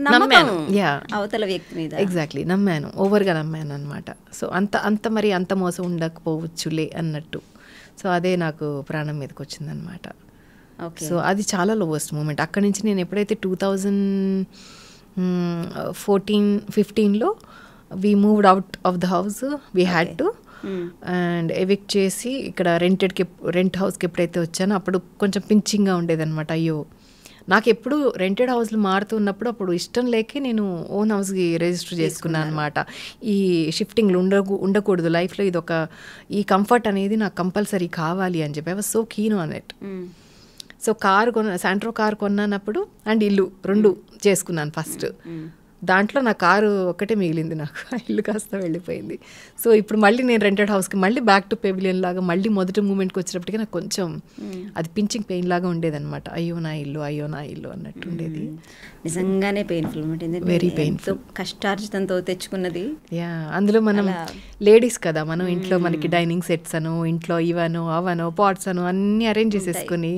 నమ్మాను యా అవతల వ్యక్తి మీద ఎగ్జాక్ట్లీ నమ్మాను ఓవర్గా నమ్మాను అనమాట సో అంత అంత మరి అంత మోసం ఉండకపోవచ్చులే అన్నట్టు సో అదే నాకు ప్రాణం మీదకి అనమాట సో అది చాలా లోవెస్ట్ మూమెంట్ అక్కడి నుంచి నేను ఎప్పుడైతే టూ థౌజండ్ ఫోర్టీన్ ఫిఫ్టీన్లో we moved out of the house we had to and evict చేసి ఇక్కడ రెంటెడ్కి రెంట్ హౌస్కి ఎప్పుడైతే వచ్చానో అప్పుడు కొంచెం పించింగ్గా ఉండేదన్నమాట అయ్యో నాకు ఎప్పుడు రెంటెడ్ హౌస్లు ఉన్నప్పుడు అప్పుడు ఇష్టం లేకే నేను ఓన్ హౌస్కి రిజిస్టర్ చేసుకున్నాను అనమాట ఈ షిఫ్టింగ్లు ఉండకూ ఉండకూడదు లైఫ్లో ఇది ఒక ఈ కంఫర్ట్ అనేది నాకు కంపల్సరీ కావాలి అని చెప్పి I was so keen on it so car కొన్న శాంట్రో కార్ కొన్నానప్పుడు అండ్ ఇల్లు రెండు hmm. చేసుకున్నాను ఫస్ట్ hmm. Hmm. దాంట్లో నా కారు ఒక్కటే మిగిలింది నాకు ఇల్లు కాస్త వెళ్ళిపోయింది సో ఇప్పుడు మళ్ళీ నేను రెంటెడ్ హౌస్కి మళ్ళీ బ్యాక్ టు పెవిలియన్ లాగా మళ్ళీ మొదటి మూమెంట్కి వచ్చేటప్పటికి నాకు కొంచెం అది పించింగ్ పెయిన్ లాగా అనమాట అయ్యో నా ఇల్లు అయ్యో నా ఇల్లు అన్నట్టు ఉండేది నిజంగానే పెయిన్ఫుల్ వెరీ పెయిన్ఫుల్ కష్టార్జితంతో తెచ్చుకున్నది యా అందులో మనం లేడీస్ కదా మనం ఇంట్లో మనకి డైనింగ్ సెట్స్ అను ఇంట్లో ఇవనో అవనో పాట్స్ అను అన్నీ అరేంజ్ చేసేసుకుని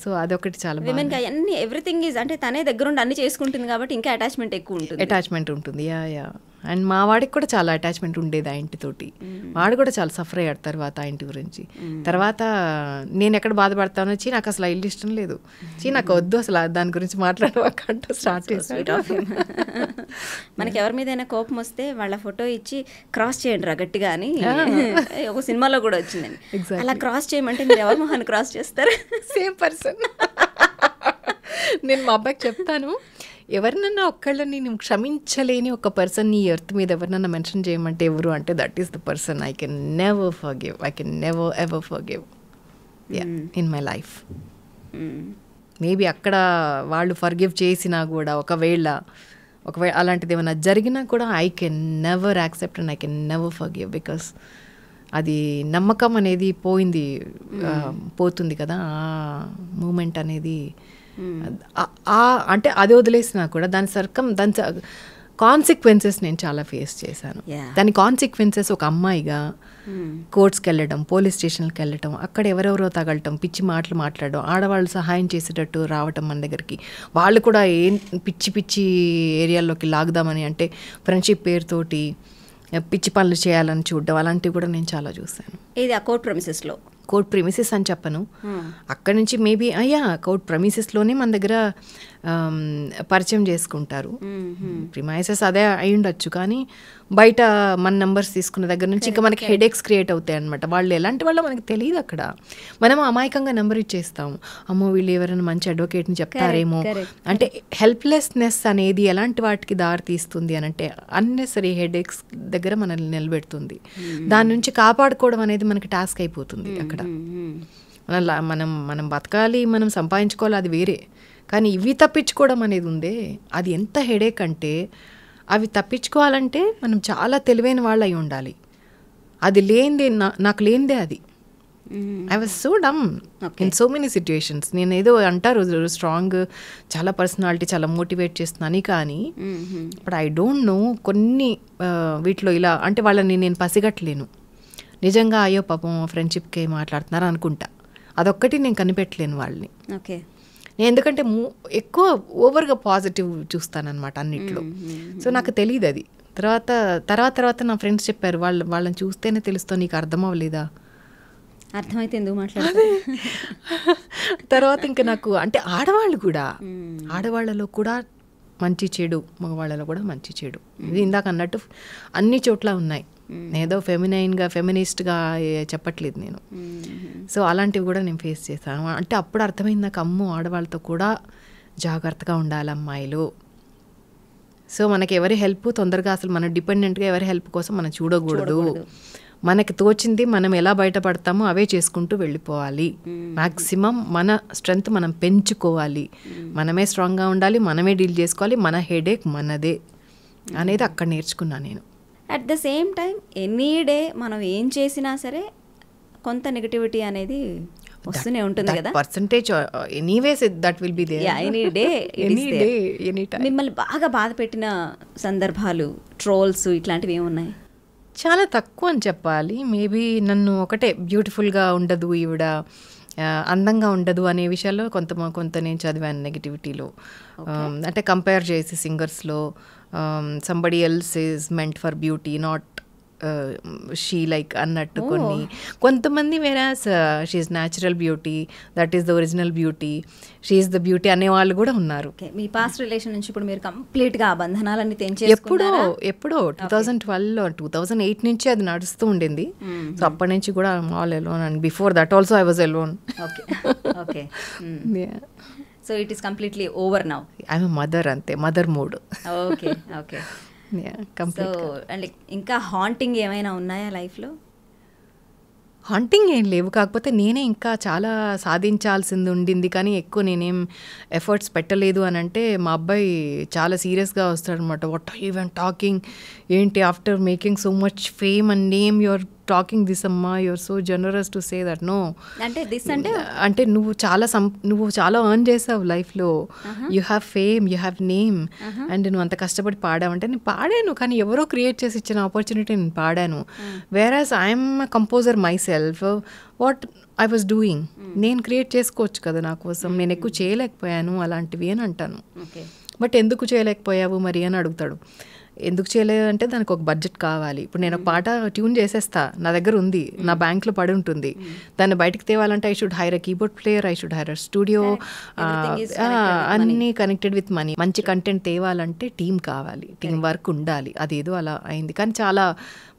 సో అదొకటి చాలా విమెన్ అన్ని ఎవ్రీథింగ్ ఈజ్ అంటే తనే దగ్గర ఉండి అన్ని చేసుకుంటుంది కాబట్టి ఇంకా అటాచ్మెంట్ ఎక్కువ ఉంటుంది అటాచ్మెంట్ ఉంటుంది యా యా అండ్ మా వాడికి కూడా చాలా అటాచ్మెంట్ ఉండేది ఆ ఇంటితోటి వాడు కూడా చాలా సఫర్ అయ్యాడు తర్వాత ఆ ఇంటి గురించి తర్వాత నేను ఎక్కడ బాధపడతానో చీ నాకు అసలు ఇల్లు ఇష్టం లేదు చీ నాకు వద్దు అసలు దాని గురించి మాట్లాడవాకంటూ స్టార్ట్ చేసాడు మనకి ఎవరి మీదైనా కోపం వస్తే వాళ్ళ ఫోటో ఇచ్చి క్రాస్ చేయండి రా గట్టిగా అని ఒక సినిమాలో కూడా వచ్చిందండి అలా క్రాస్ చేయమంటే మీరు ఎవరి మొహాన్ని క్రాస్ చేస్తారు సేమ్ పర్సన్ నేను మా అబ్బాయికి చెప్తాను ఎవరినన్నా ఒక్కళ్ళని నేను క్షమించలేని ఒక పర్సన్ ఈ ఎర్త్ మీద ఎవరినన్నా మెన్షన్ చేయమంటే ఎవరు అంటే that is the person I can never forgive I can never ever forgive in my life maybe అక్కడ వాళ్ళు ఫర్ గివ్ చేసినా కూడా ఒకవేళ ఒకవేళ అలాంటిది ఏమైనా జరిగినా కూడా I can never accept and I can never forgive because అది నమ్మకం అనేది పోయింది hmm. పోతుంది కదా ఆ మూమెంట్ అనేది అంటే అది వదిలేసినా కూడా దాని సర్కం దాని కాన్సిక్వెన్సెస్ నేను చాలా ఫేస్ చేశాను దాని కాన్సిక్వెన్సెస్ ఒక అమ్మాయిగా hmm. కోర్ట్స్కి వెళ్ళడం పోలీస్ స్టేషన్కి వెళ్ళడం అక్కడ ఎవరెవరో తగలటం పిచ్చి మాటలు మాట్లాడడం ఆడవాళ్ళు సహాయం చేసేటట్టు రావటం మన దగ్గరికి వాళ్ళు కూడా ఏం పిచ్చి పిచ్చి ఏరియాల్లోకి లాగుదామని అంటే ఫ్రెండ్షిప్ పేరుతోటి పిచ్చి పనులు చేయాలని చూడడం అలాంటివి కూడా నేను చాలా చూశాను ఇది ఆ కోర్ట్ ప్రమిసెస్లో కోర్ట్ ప్రిమిసెస్ అని చెప్పను hmm. అక్కడ నుంచి మేబీ అయ్యా కోర్ట్ ప్రమిసెస్లోనే మన దగ్గర పరిచయం చేసుకుంటారు ప్రిమైసెస్ అదే అయి ఉండొచ్చు కానీ బయట మన నెంబర్స్ తీసుకున్న దగ్గర నుంచి ఇంకా మనకి హెడేక్స్ క్రియేట్ అవుతాయి అనమాట వాళ్ళు ఎలాంటి వాళ్ళు మనకి తెలియదు అక్కడ మనం అమాయకంగా నెంబర్ ఇచ్చేస్తాం అమ్మో వీళ్ళు ఎవరైనా మంచి అడ్వకేట్ని చెప్తారేమో అంటే హెల్ప్లెస్నెస్ అనేది ఎలాంటి వాటికి దారి తీస్తుంది అని అంటే అన్నెసరీ హెడేక్స్ దగ్గర మనల్ని నిలబెడుతుంది దాని నుంచి కాపాడుకోవడం అనేది మనకి టాస్క్ అయిపోతుంది అక్కడ మనం మనం బతకాలి మనం సంపాదించుకోవాలి అది వేరే కానీ ఇవి తప్పించుకోవడం అనేది ఉందే అది ఎంత హెడేక్ అంటే అవి తప్పించుకోవాలంటే మనం చాలా తెలివైన వాళ్ళు అయి ఉండాలి అది లేనిదే నాకు లేనిదే అది I was so dumb in so many situations నేను ఏదో అంటారు స్ట్రాంగ్ చాలా పర్సనాలిటీ చాలా మోటివేట్ చేస్తున్నాను కానీ ఇప్పుడు ఐ డోంట్ నో కొన్ని వీటిలో ఇలా అంటే వాళ్ళని నేను పసిగట్టలేను నిజంగా అయ్యో పాపం ఫ్రెండ్షిప్కి మాట్లాడుతున్నారు అనుకుంటా అదొక్కటి నేను కనిపెట్టలేను వాళ్ళని ఓకే నేను ఎందుకంటే ఎక్కువ ఓవర్గా పాజిటివ్ చూస్తానన్నమాట అన్నిట్లో సో నాకు తెలియదు అది తర్వాత తర్వాత తర్వాత నా ఫ్రెండ్స్ చెప్పారు వాళ్ళు వాళ్ళని చూస్తేనే తెలుస్తో నీకు అర్థం అవ్వలేదా అర్థమైతే ఎందుకు మాట్లాడే తర్వాత ఇంకా నాకు అంటే ఆడవాళ్ళు కూడా ఆడవాళ్ళలో కూడా మంచి చెడు మగవాళ్ళలో కూడా మంచి చెడు ఇది ఇందాక అన్నట్టు అన్ని చోట్ల ఉన్నాయి ఏదో ఫెమినైన్గా ఫెమినిస్ట్గా చెప్పట్లేదు నేను సో అలాంటివి కూడా నేను ఫేస్ చేశాను అంటే అప్పుడు అర్థమైంది నాకు అమ్ము ఆడవాళ్ళతో కూడా జాగ్రత్తగా ఉండాలి అమ్మాయిలు సో మనకి ఎవరి హెల్ప్ తొందరగా అసలు మన డిపెండెంట్గా ఎవరి హెల్ప్ కోసం మనం చూడకూడదు మనకి తోచింది మనం ఎలా బయటపడతామో అవే చేసుకుంటూ వెళ్ళిపోవాలి మ్యాక్సిమం మన స్ట్రెంగ్త్ మనం పెంచుకోవాలి మనమే స్ట్రాంగ్గా ఉండాలి మనమే డీల్ చేసుకోవాలి మన హెడేక్ మనదే అనేది అక్కడ నేర్చుకున్నాను నేను at the same time any day మనం ఏం చేసినా సరే కొంత నెగటివిటీ అనేది వస్తూనే ఉంటుంది కదా percentage anyways that will be there any day any day any time మిమ్మల్ని బాగా బాధ పెట్టిన సందర్భాలు ట్రోల్స్ ఇట్లాంటివి ఏమున్నాయి చాలా తక్కువ అని చెప్పాలి మేబీ నన్ను ఒకటే బ్యూటిఫుల్గా ఉండదు ఈవిడ uh, అందంగా ఉండదు అనే విషయాల్లో కొంత కొంత నేను చదివాను నెగిటివిటీలో um, అంటే కంపేర్ చేసి సింగర్స్లో um, somebody else is meant for beauty, not she uh, like అన్నట్టు oh. కొన్ని కొంతమంది whereas she's natural beauty that is the original beauty she's the beauty అనే వాళ్ళు కూడా ఉన్నారు మీ పాస్ట్ రిలేషన్ నుంచి ఇప్పుడు మీరు కంప్లీట్గా ఆ బంధనాలన్నీ తెంచే ఎప్పుడో ఎప్పుడో టూ థౌజండ్ ట్వెల్వ్లో టూ థౌజండ్ ఎయిట్ నుంచి అది నడుస్తూ ఉండింది సో అప్పటి నుంచి కూడా all alone and before that also I was alone okay okay so it is completely over now I mother అంతే mother mood okay okay and ఇంకా హాంటింగ్ ఏమైనా ఉన్నాయా లైఫ్లో హంటింగ్ ఏం లేవు కాకపోతే నేనే ఇంకా చాలా సాధించాల్సింది ఉండింది కానీ ఎక్కువ నేనేం ఎఫర్ట్స్ పెట్టలేదు అని అంటే మా అబ్బాయి చాలా సీరియస్గా వస్తాడనమాట వాట్ ఈవెన్ టాకింగ్ ఏంటి after making so much fame and name your talking this అమ్మా your so generous to say that no అంటే దిస్ అంటే అంటే నువ్వు చాలా సం నువ్వు చాలా ఎర్న్ చేసావు లైఫ్లో you have fame you have name and నువ్వు అంత కష్టపడి పాడావంటే నేను పాడాను కానీ ఎవరో క్రియేట్ చేసి ఇచ్చిన ఆపర్చునిటీ నేను పాడాను whereas I'm composer myself what I was doing నేను క్రియేట్ చేసుకోవచ్చు కదా నా కోసం నేను ఎక్కువ hmm. చేయలేకపోయాను అలాంటివి అని అంటాను బట్ ఎందుకు చేయలేకపోయావు మరి అని అడుగుతాడు ఎందుకు చేయలేదు అంటే దానికి ఒక బడ్జెట్ కావాలి ఇప్పుడు నేను ఒక hmm. పాట ట్యూన్ చేసేస్తా నా దగ్గర ఉంది నా బ్యాంక్లో hmm. పడి ఉంటుంది hmm. దాన్ని బయటకు తేవాలంటే I should hire a keyboard player I should hire a studio అన్నీ కనెక్టెడ్ విత్ మనీ మంచి కంటెంట్ తేవాలంటే టీం కావాలి టీం వర్క్ ఉండాలి అదేదో అలా అయింది కానీ చాలా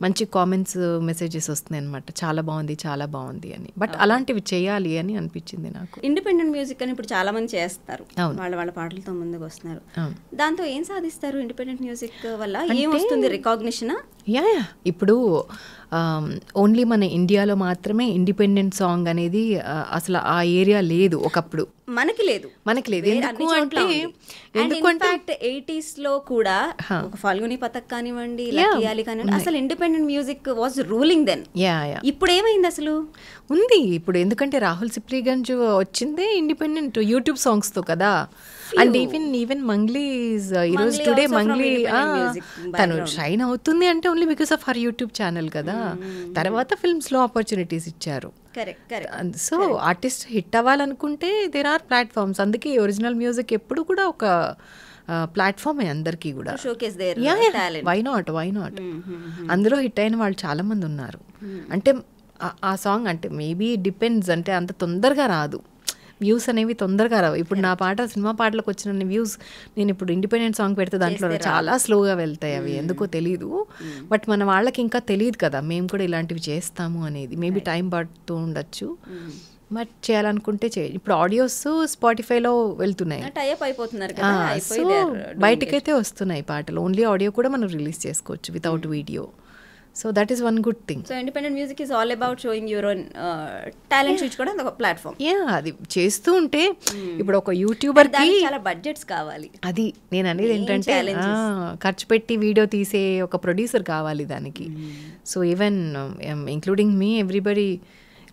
మంచి కామెంట్స్ మెసేజెస్ వస్తున్నాయి అనమాట చాలా బాగుంది చాలా బాగుంది అని బట్ అలాంటివి చేయాలి అని అనిపించింది నాకు ఇండిపెండెంట్ మ్యూజిక్ అని ఇప్పుడు చాలా మంది చేస్తారు వాళ్ళ వాళ్ళ పాటలతో ముందుకు వస్తున్నారు దాంతో ఏం సాధిస్తారు ఇండిపెండెంట్ మ్యూజిక్ వల్ల ఏమొస్తుంది రికాగ్నిషన్ యా ఇప్పుడు ఓన్లీ మన ఇండియాలో మాత్రమే ఇండిపెండెంట్ సాంగ్ అనేది అసలు ఆ ఏరియా లేదు ఒకప్పుడు మనకి లేదు మనకి లేదు ఎందుకు ఎందుకంటే ఎయిటీస్ లో కూడా ఒక ఫాల్గుని పతక్ కానివ్వండి లక్కియాలి కానివ్వండి అసలు independent music was ruling then ఇప్పుడు ఏమైంది అసలు ఉంది ఇప్పుడు ఎందుకంటే రాహుల్ సిప్రీ గంజ్ వచ్చిందే ఇండిపెండెంట్ యూట్యూబ్ సాంగ్స్ తో కదా అండ్ ఈవెన్ ఈవెన్ మంగ్లీ ఈరోజు టుడే మంగ్లీ తను షైన్ అవుతుంది అంటే only because of her YouTube channel కదా hmm. తర్వాత ఫిల్మ్స్ లో ఆపర్చునిటీస్ ఇచ్చారు సో ఆర్టిస్ట్ హిట్ అవ్వాలనుకుంటే దేర్ ఆర్ ప్లాట్ఫామ్స్ అందుకే ఒరిజినల్ మ్యూజిక్ ఎప్పుడు కూడా ఒక ప్లాట్ఫామ్ అందరికీ కూడా వై నాట్ వై నాట్ అందులో హిట్ అయిన వాళ్ళు చాలా మంది ఉన్నారు hmm. అంటే ఆ సాంగ్ అంటే మేబీ డిపెండ్స్ అంటే అంత తొందరగా రాదు వ్యూస్ అనేవి తొందరగా రావు ఇప్పుడు నా పాట సినిమా పాటలకు వచ్చిన వ్యూస్ నేను ఇప్పుడు ఇండిపెండెంట్ సాంగ్ పెడితే దాంట్లో చాలా స్లోగా వెళ్తాయి అవి hmm. ఎందుకో తెలియదు బట్ hmm. మన వాళ్ళకి ఇంకా తెలియదు కదా మేము కూడా ఇలాంటివి చేస్తాము అనేది మేబీ టైం పడుతూ ఉండొచ్చు బట్ hmm. చేయాలనుకుంటే చేయ ఇప్పుడు ఆడియోస్ స్పాటిఫైలో వెళ్తున్నాయి బయటకైతే వస్తున్నాయి పాటలు ఓన్లీ ఆడియో కూడా మనం రిలీజ్ చేసుకోవచ్చు without video so that is one good thing so independent music is all about showing your own talent చూపించుకోవడం ఒక ప్లాట్ఫామ్ యా అది చేస్తూ ఉంటే hmm. ఇప్పుడు ఒక యూట్యూబర్ చాలా బడ్జెట్స్ కావాలి అది నేను అనేది ఏంటంటే ఖర్చు పెట్టి వీడియో తీసే ఒక ప్రొడ్యూసర్ కావాలి దానికి so even including me everybody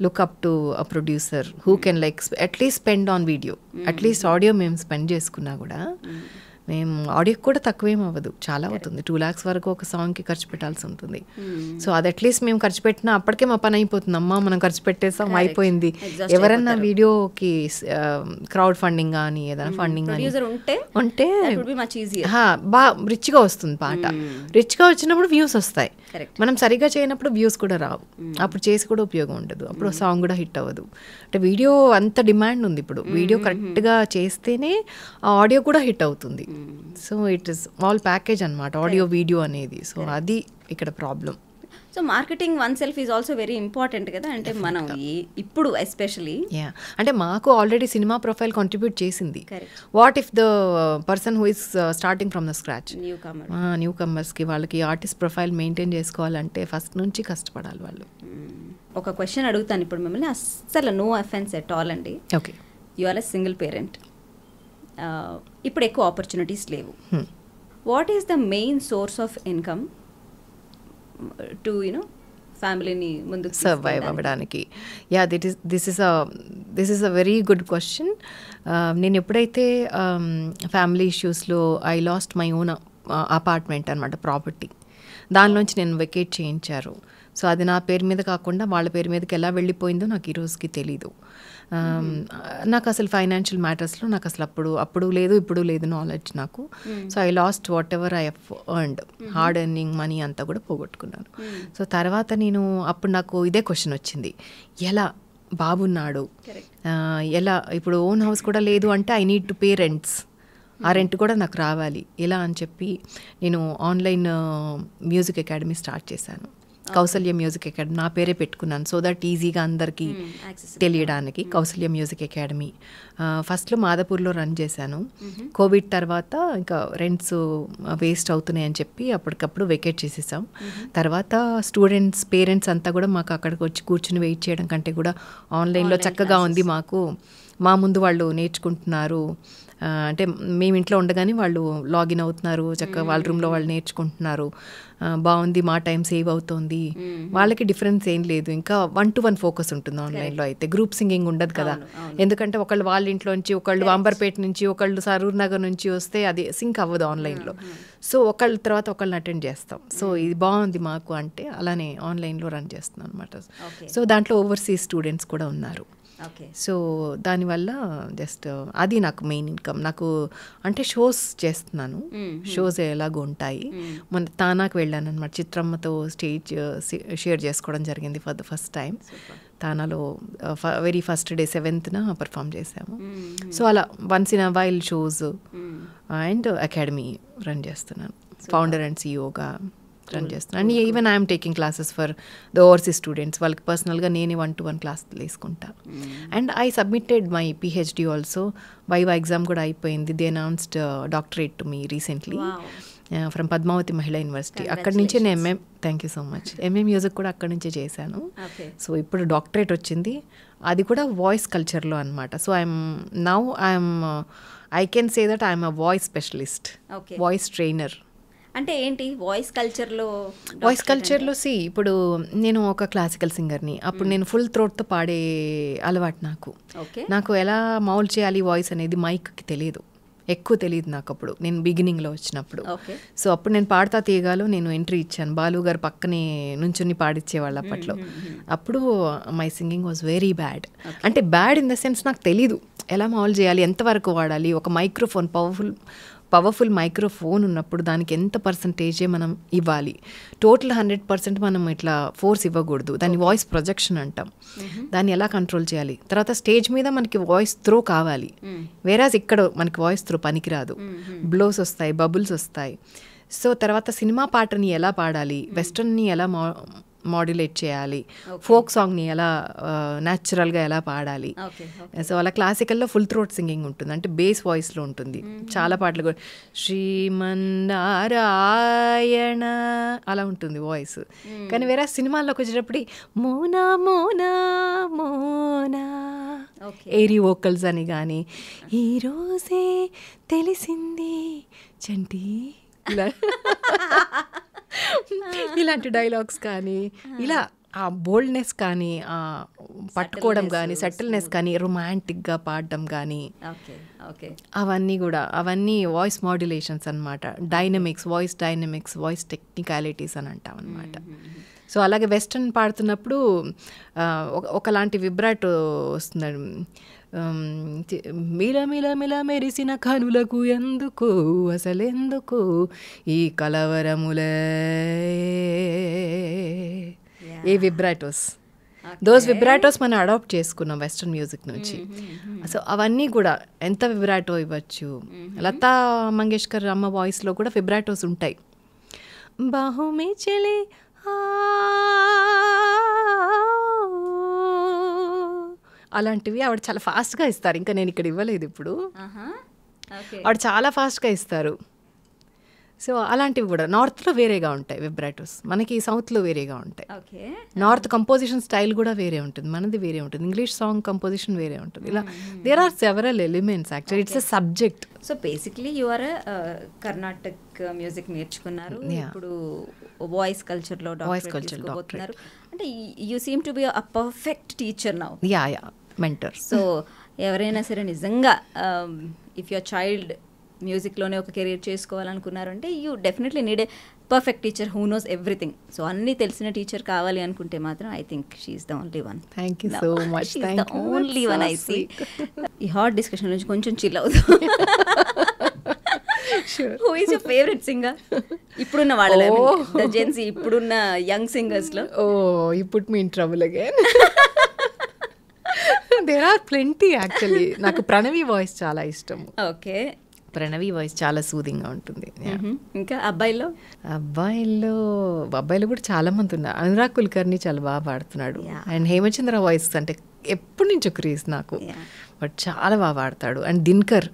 look up to a producer who can like at least spend on video at least audio మేము స్పెండ్ చేసుకున్నా కూడా hmm. మేము ఆడియోకి కూడా తక్కువేం అవ్వదు చాలా అవుతుంది టూ ల్యాక్స్ వరకు ఒక సాంగ్కి ఖర్చు పెట్టాల్సి ఉంటుంది సో hmm. అది అట్లీస్ట్ మేము ఖర్చు పెట్టినా అప్పటికే మా పని అయిపోతుంది అమ్మ మనం ఖర్చు పెట్టేసాం అయిపోయింది ఎవరన్నా వీడియోకి క్రౌడ్ ఫండింగ్ కానీ ఏదైనా ఫండింగ్ hmm. కానీ ఉంటే బాగా రిచ్గా వస్తుంది పాట రిచ్గా hmm. వచ్చినప్పుడు వ్యూస్ వస్తాయి మనం సరిగా చేయనప్పుడు వ్యూస్ కూడా రావు అప్పుడు చేసి కూడా ఉపయోగం ఉండదు అప్పుడు సాంగ్ కూడా హిట్ అవ్వదు అంటే వీడియో అంత డిమాండ్ ఉంది ఇప్పుడు వీడియో కరెక్ట్గా చేస్తేనే ఆడియో కూడా హిట్ అవుతుంది so it is all package అనమాట ఆడియో వీడియో అనేది సో అది ఇక్కడ problem so marketing oneself is also very important కదా అంటే మనం ఇప్పుడు ఎస్పెషలీ అంటే మాకు ఆల్రెడీ సినిమా ప్రొఫైల్ కాంట్రిబ్యూట్ చేసింది what if the person who is starting from the scratch newcomer new కమర్స్కి వాళ్ళకి ఆర్టిస్ట్ ప్రొఫైల్ మెయింటైన్ చేసుకోవాలంటే ఫస్ట్ నుంచి కష్టపడాలి వాళ్ళు ఒక క్వశ్చన్ అడుగుతాను ఇప్పుడు మిమ్మల్ని అస్సలు నో అఫెన్స్ ఎట్ ఆల్ అండి okay you are a single parent ఇప్పుడు ఎక్కువ ఆపర్చునిటీస్ లేవు what is the main source of income to you know ఫ్యామిలీని ముందుకు సర్వైవ్ అవ్వడానికి yeah that is this is a this is a very good question నేను ఎప్పుడైతే family ఇష్యూస్లో I lost my own apartment అనమాట ప్రాపర్టీ దానిలోంచి నేను వెకేట్ చేయించారు సో అది నా పేరు మీద కాకుండా వాళ్ళ పేరు మీదకి ఎలా వెళ్ళిపోయిందో నాకు ఈ రోజుకి తెలీదు నాకు అసలు ఫైనాన్షియల్ మ్యాటర్స్లో నాకు అసలు అప్పుడు అప్పుడు లేదు ఇప్పుడు లేదు నాలెడ్జ్ నాకు hmm. So I lost whatever I have earned hmm. Hard earning money అంతా కూడా పోగొట్టుకున్నాను hmm. సో తర్వాత నేను అప్పుడు నాకు ఇదే క్వశ్చన్ వచ్చింది ఎలా బాబున్నాడు ఎలా ఇప్పుడు ఓన్ హౌస్ కూడా లేదు అంటే I need to pay rents ఆ రెంట్ కూడా నాకు రావాలి ఎలా అని చెప్పి నేను ఆన్లైన్ మ్యూజిక్ అకాడమీ స్టార్ట్ చేశాను కౌసల్య మ్యూజిక్ అకాడమీ నా పేరే పెట్టుకున్నాను సో దట్ ఈజీగా అందరికీ hmm, తెలియడానికి hmm. కౌసల్య మ్యూజిక్ అకాడమీ ఫస్ట్లో మాదాపూర్లో రన్ చేశాను కోవిడ్ mm-hmm. తర్వాత ఇంకా రెంట్స్ వేస్ట్ అవుతున్నాయి అని చెప్పి అప్పటికప్పుడు వెకేట్ చేసేసాం mm-hmm. తర్వాత స్టూడెంట్స్ పేరెంట్స్ అంతా కూడా మాకు అక్కడికి వచ్చి కూర్చుని వెయిట్ చేయడం కంటే కూడా ఆన్లైన్లో చక్కగా ఉంది మాకు మా ముందు వాళ్ళు నేర్చుకుంటున్నారు అంటే మేము ఇంట్లో ఉండగానే వాళ్ళు లాగిన్ అవుతున్నారు చక్కగా వాళ్ళ రూమ్లో వాళ్ళు నేర్చుకుంటున్నారు బాగుంది మా టైం సేవ్ అవుతోంది వాళ్ళకి డిఫరెన్స్ ఏం లేదు ఇంకా వన్ టు వన్ ఫోకస్ ఉంటుంది ఆన్లైన్లో అయితే గ్రూప్ సింగింగ్ ఉండదు కదా ఎందుకంటే ఒకళ్ళు వాళ్ళ ఇంట్లో నుంచి ఒకళ్ళు వాంబర్పేట నుంచి ఒకళ్ళు సరూర్ నగర్ నుంచి వస్తే అది సింక్ అవ్వదు ఆన్లైన్లో సో ఒకళ్ళ తర్వాత ఒకళ్ళని అటెండ్ చేస్తాం సో ఇది బాగుంది మాకు అంటే అలానే ఆన్లైన్లో రన్ చేస్తున్నాం అనమాట సో దాంట్లో ఓవర్సీస్ స్టూడెంట్స్ కూడా ఉన్నారు సో దానివల్ల జస్ట్ అది నాకు మెయిన్ ఇన్కమ్ నాకు అంటే షోస్ చేస్తున్నాను షోస్ ఎలాగో ఉంటాయి మొన్న తానాకు వెళ్ళాను అనమాట చిత్రమ్మతో స్టేజ్ షేర్ చేసుకోవడం జరిగింది ఫర్ ద ఫస్ట్ టైం తానాలో వెరీ ఫస్ట్ డే సెవెంత్న పర్ఫామ్ చేసాము సో అలా once in a while shows and academy run చేస్తున్నాను ఫౌండర్ అండ్ సిఇఓగా రన్ చేస్తున్నాను and even I'm taking classes for the overseas students వాళ్ళకి పర్సనల్గా నేనే వన్ టు వన్ క్లాస్ తీసుకుంటా and I submitted my PhD also viva exam కూడా అయిపోయింది they announced doctorate to me recently from Padmavathi Mahila University అక్కడి నుంచే నేను hmm thank you so much MA music కూడా అక్కడి నుంచే చేశాను సో ఇప్పుడు డాక్టరేట్ వచ్చింది అది కూడా వాయిస్ కల్చర్లో అనమాట so I'm now I'm I can say that I'm a voice specialist voice trainer అంటే ఏంటి వాయిస్ కల్చర్లో వాయిస్ కల్చర్లో సి ఇప్పుడు నేను ఒక క్లాసికల్ సింగర్ని అప్పుడు hmm. నేను ఫుల్ థ్రోట్తో పాడే అలవాటు నాకు నాకు ఎలా మౌల్ చేయాలి వాయిస్ అనేది మైక్కి తెలియదు ఎక్కువ తెలియదు నాకు అప్పుడు నేను బిగినింగ్లో వచ్చినప్పుడు సో అప్పుడు నేను పాడతా తీయగాలో నేను ఎంట్రీ ఇచ్చాను బాలు గారు పక్కనే నుంచుని పాడిచ్చేవాళ్ళు hmm, అప్పట్లో hmm, అప్పుడు my singing was very bad అంటే బ్యాడ్ ఇన్ ద సెన్స్ నాకు తెలీదు ఎలా మౌల్ చేయాలి ఎంతవరకు వాడాలి ఒక మైక్రోఫోన్ పవర్ఫుల్ పవర్ఫుల్ మైక్రోఫోన్ ఉన్నప్పుడు దానికి ఎంత పర్సంటేజే మనం ఇవ్వాలి టోటల్ హండ్రెడ్ పర్సెంట్ మనం ఇట్లా ఫోర్స్ ఇవ్వకూడదు దాని వాయిస్ ప్రొజెక్షన్ అంటాం దాన్ని ఎలా కంట్రోల్ చేయాలి తర్వాత స్టేజ్ మీద మనకి వాయిస్ త్రో కావాలి వేరాజ్ ఇక్కడ మనకి వాయిస్ త్రో పనికిరాదు బ్లోస్ వస్తాయి బబుల్స్ వస్తాయి సో తర్వాత సినిమా పాటని ఎలా పాడాలి వెస్టర్న్ని ఎలా మాడ్యులేట్ చేయాలి ఫోక్ సాంగ్ని ఎలా న్యాచురల్గా ఎలా పాడాలి సో అలా క్లాసికల్లో ఫుల్ థ్రోట్ సింగింగ్ ఉంటుంది అంటే బేస్ వాయిస్లో ఉంటుంది చాలా పాటలు కూడా శ్రీమన్నారాయణ అలా ఉంటుంది వాయిస్ కానీ వేరే సినిమాల్లోకి వచ్చేటప్పుడు మోనా మోనా మోనా ఏరీ వోకల్స్ అని కానీ ఈరోజే తెలిసింది చంటి ఇలాంటి డైలాగ్స్ కానీ ఇలా ఆ బోల్డ్నెస్ కానీ ఆ పట్టుకోవడం కానీ సెటిల్నెస్ కానీ రొమాంటిక్గా పాడడం కానీ అవన్నీ కూడా అవన్నీ వాయిస్ మాడ్యులేషన్స్ అనమాట dynamics voice dynamics voice technicalities అని అంటాం అనమాట సో mm-hmm, mm-hmm. అలాగే వెస్ట్రన్ పాడుతున్నప్పుడు ఒకలాంటి విబ్రాట్ వస్తుంది మిలమిలమిల మెరిసిన కనులకు ఎందుకు అసలెందుకు ఈ కలవరములే ఈ విబ్రాటోస్ దోస్ విబ్రాటోస్ మనం అడాప్ట్ చేసుకున్నాం వెస్ట్రన్ మ్యూజిక్ నుంచి సో అవన్నీ కూడా ఎంత విబ్రాటో ఇవ్వచ్చు లతా మంగేష్కర్ అమ్మ వాయిస్లో కూడా విబ్రాటోస్ ఉంటాయి బాహుమి చెలి ఆ అలాంటివి ఆవిడ చాలా ఫాస్ట్గా ఇస్తారు ఇంకా నేను ఇక్కడ ఇవ్వలేదు ఇప్పుడు ఆవిడ చాలా ఫాస్ట్గా ఇస్తారు సో అలాంటివి కూడా నార్త్లో వేరేగా ఉంటాయి విబ్రాటోస్ మనకి సౌత్లో వేరేగా ఉంటాయి నార్త్ కంపోజిషన్ స్టైల్ కూడా వేరే ఉంటుంది మనది వేరే ఉంటుంది ఇంగ్లీష్ సాంగ్ కంపోజిషన్ వేరే ఉంటుంది ఇలా there are several elements actual it's subject so basically our Carnatic music నేర్చుకున్నారు ఇప్పుడు వాయిస్ కల్చర్లో వాయిస్ కల్చర్ అంటే you seem to be a perfect teacher now yeah yeah mentor so ఎవరైనా సరే నిజంగా ఇఫ్ యువర్ చైల్డ్ మ్యూజిక్లోనే ఒక కెరీర్ చేసుకోవాలనుకున్నారంటే you definitely need perfect teacher who knows everything so అన్ని తెలిసిన టీచర్ కావాలి అనుకుంటే మాత్రం I think she's the only one thank you so much the only one I see ఈ హాట్ డిస్కషన్ నుంచి కొంచెం చిల్ అవుతుంది హూ ఈస్ ఫేవరెట్ సింగర్ ఇప్పుడున్న వాళ్ళ జెన్సీ oh. ఇప్పుడున్న యంగ్ సింగర్స్ లో ఓ ఇప్పుడు put me in trouble again there are plenty actually నాకు ప్రణవి వాయిస్ చాలా ఇష్టం ఓకే ప్రణవి వాయిస్ చాలా గా ఉంటుంది mm-hmm. ఇంకా అబ్బాయిలో అబ్బాయిలో అబ్బాయిలో కూడా చాలా మంది ఉన్నారు అనురాగ్ కుల్కర్ని చాలా బాగా పాడుతున్నాడు అండ్ హేమచంద్ర వాయిస్ అంటే ఎప్పటి నుంచో క్రేజ్ నాకు బట్ చాలా బాగా పాడతాడు అండ్ దినకర్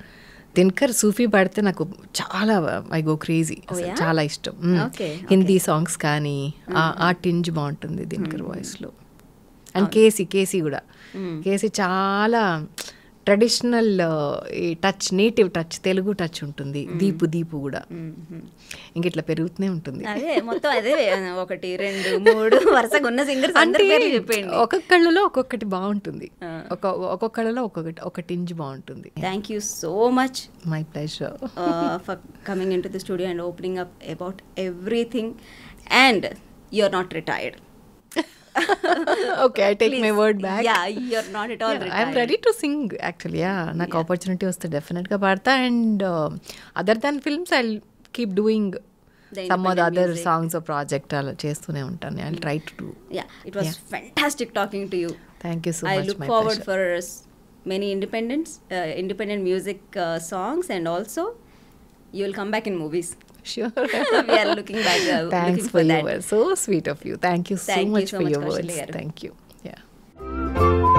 దినకర్ సూఫీ పాడితే నాకు చాలా ఐ గో క్రేజీ చాలా ఇష్టం mm. హిందీ సాంగ్స్ కానీ ఆ టింజ్ mm-hmm. బాగుంటుంది దినకర్ వాయిస్లో mm-hmm. అండ్ కేసీ కేసీ కూడా Hmm. కేసి చాలా ట్రెడిషనల్ ఈ touch native touch Telugu touch ఉంటుంది hmm. దీపు దీపు కూడా hmm. ఇంక ఇట్లా పెరుగుతూనే ఉంటుంది మొత్తం అదే ఒకటి రెండు మూడు వరుసగా ఉన్న సింగర్స్ ఒక్కొక్కళ్ళలో ఒక్కొక్కటి బాగుంటుంది ఒక ఒక్కొక్కళ్ళలో ఒక్కొక్కటి ఒకటి ఇంజ్ బాగుంటుంది thank you so much my pleasure for coming in to the studio and opening up about everything and you are not retired okay I take my word back yeah you are not at all I am ready to sing actually yeah నాకు opportunity వస్తే definite గా పాడతా and other than films I keep doing some of other songs or project అలా చేస్తూనే ఉంటాను I try to do yeah it was fantastic talking to you thank you so much I look forward for many independents independent music songs and also you will come back in movies Sure. we are looking back. Uh, Thanks looking for, for your that. So sweet of you. Thank you so much for your words. Thank you. Yeah.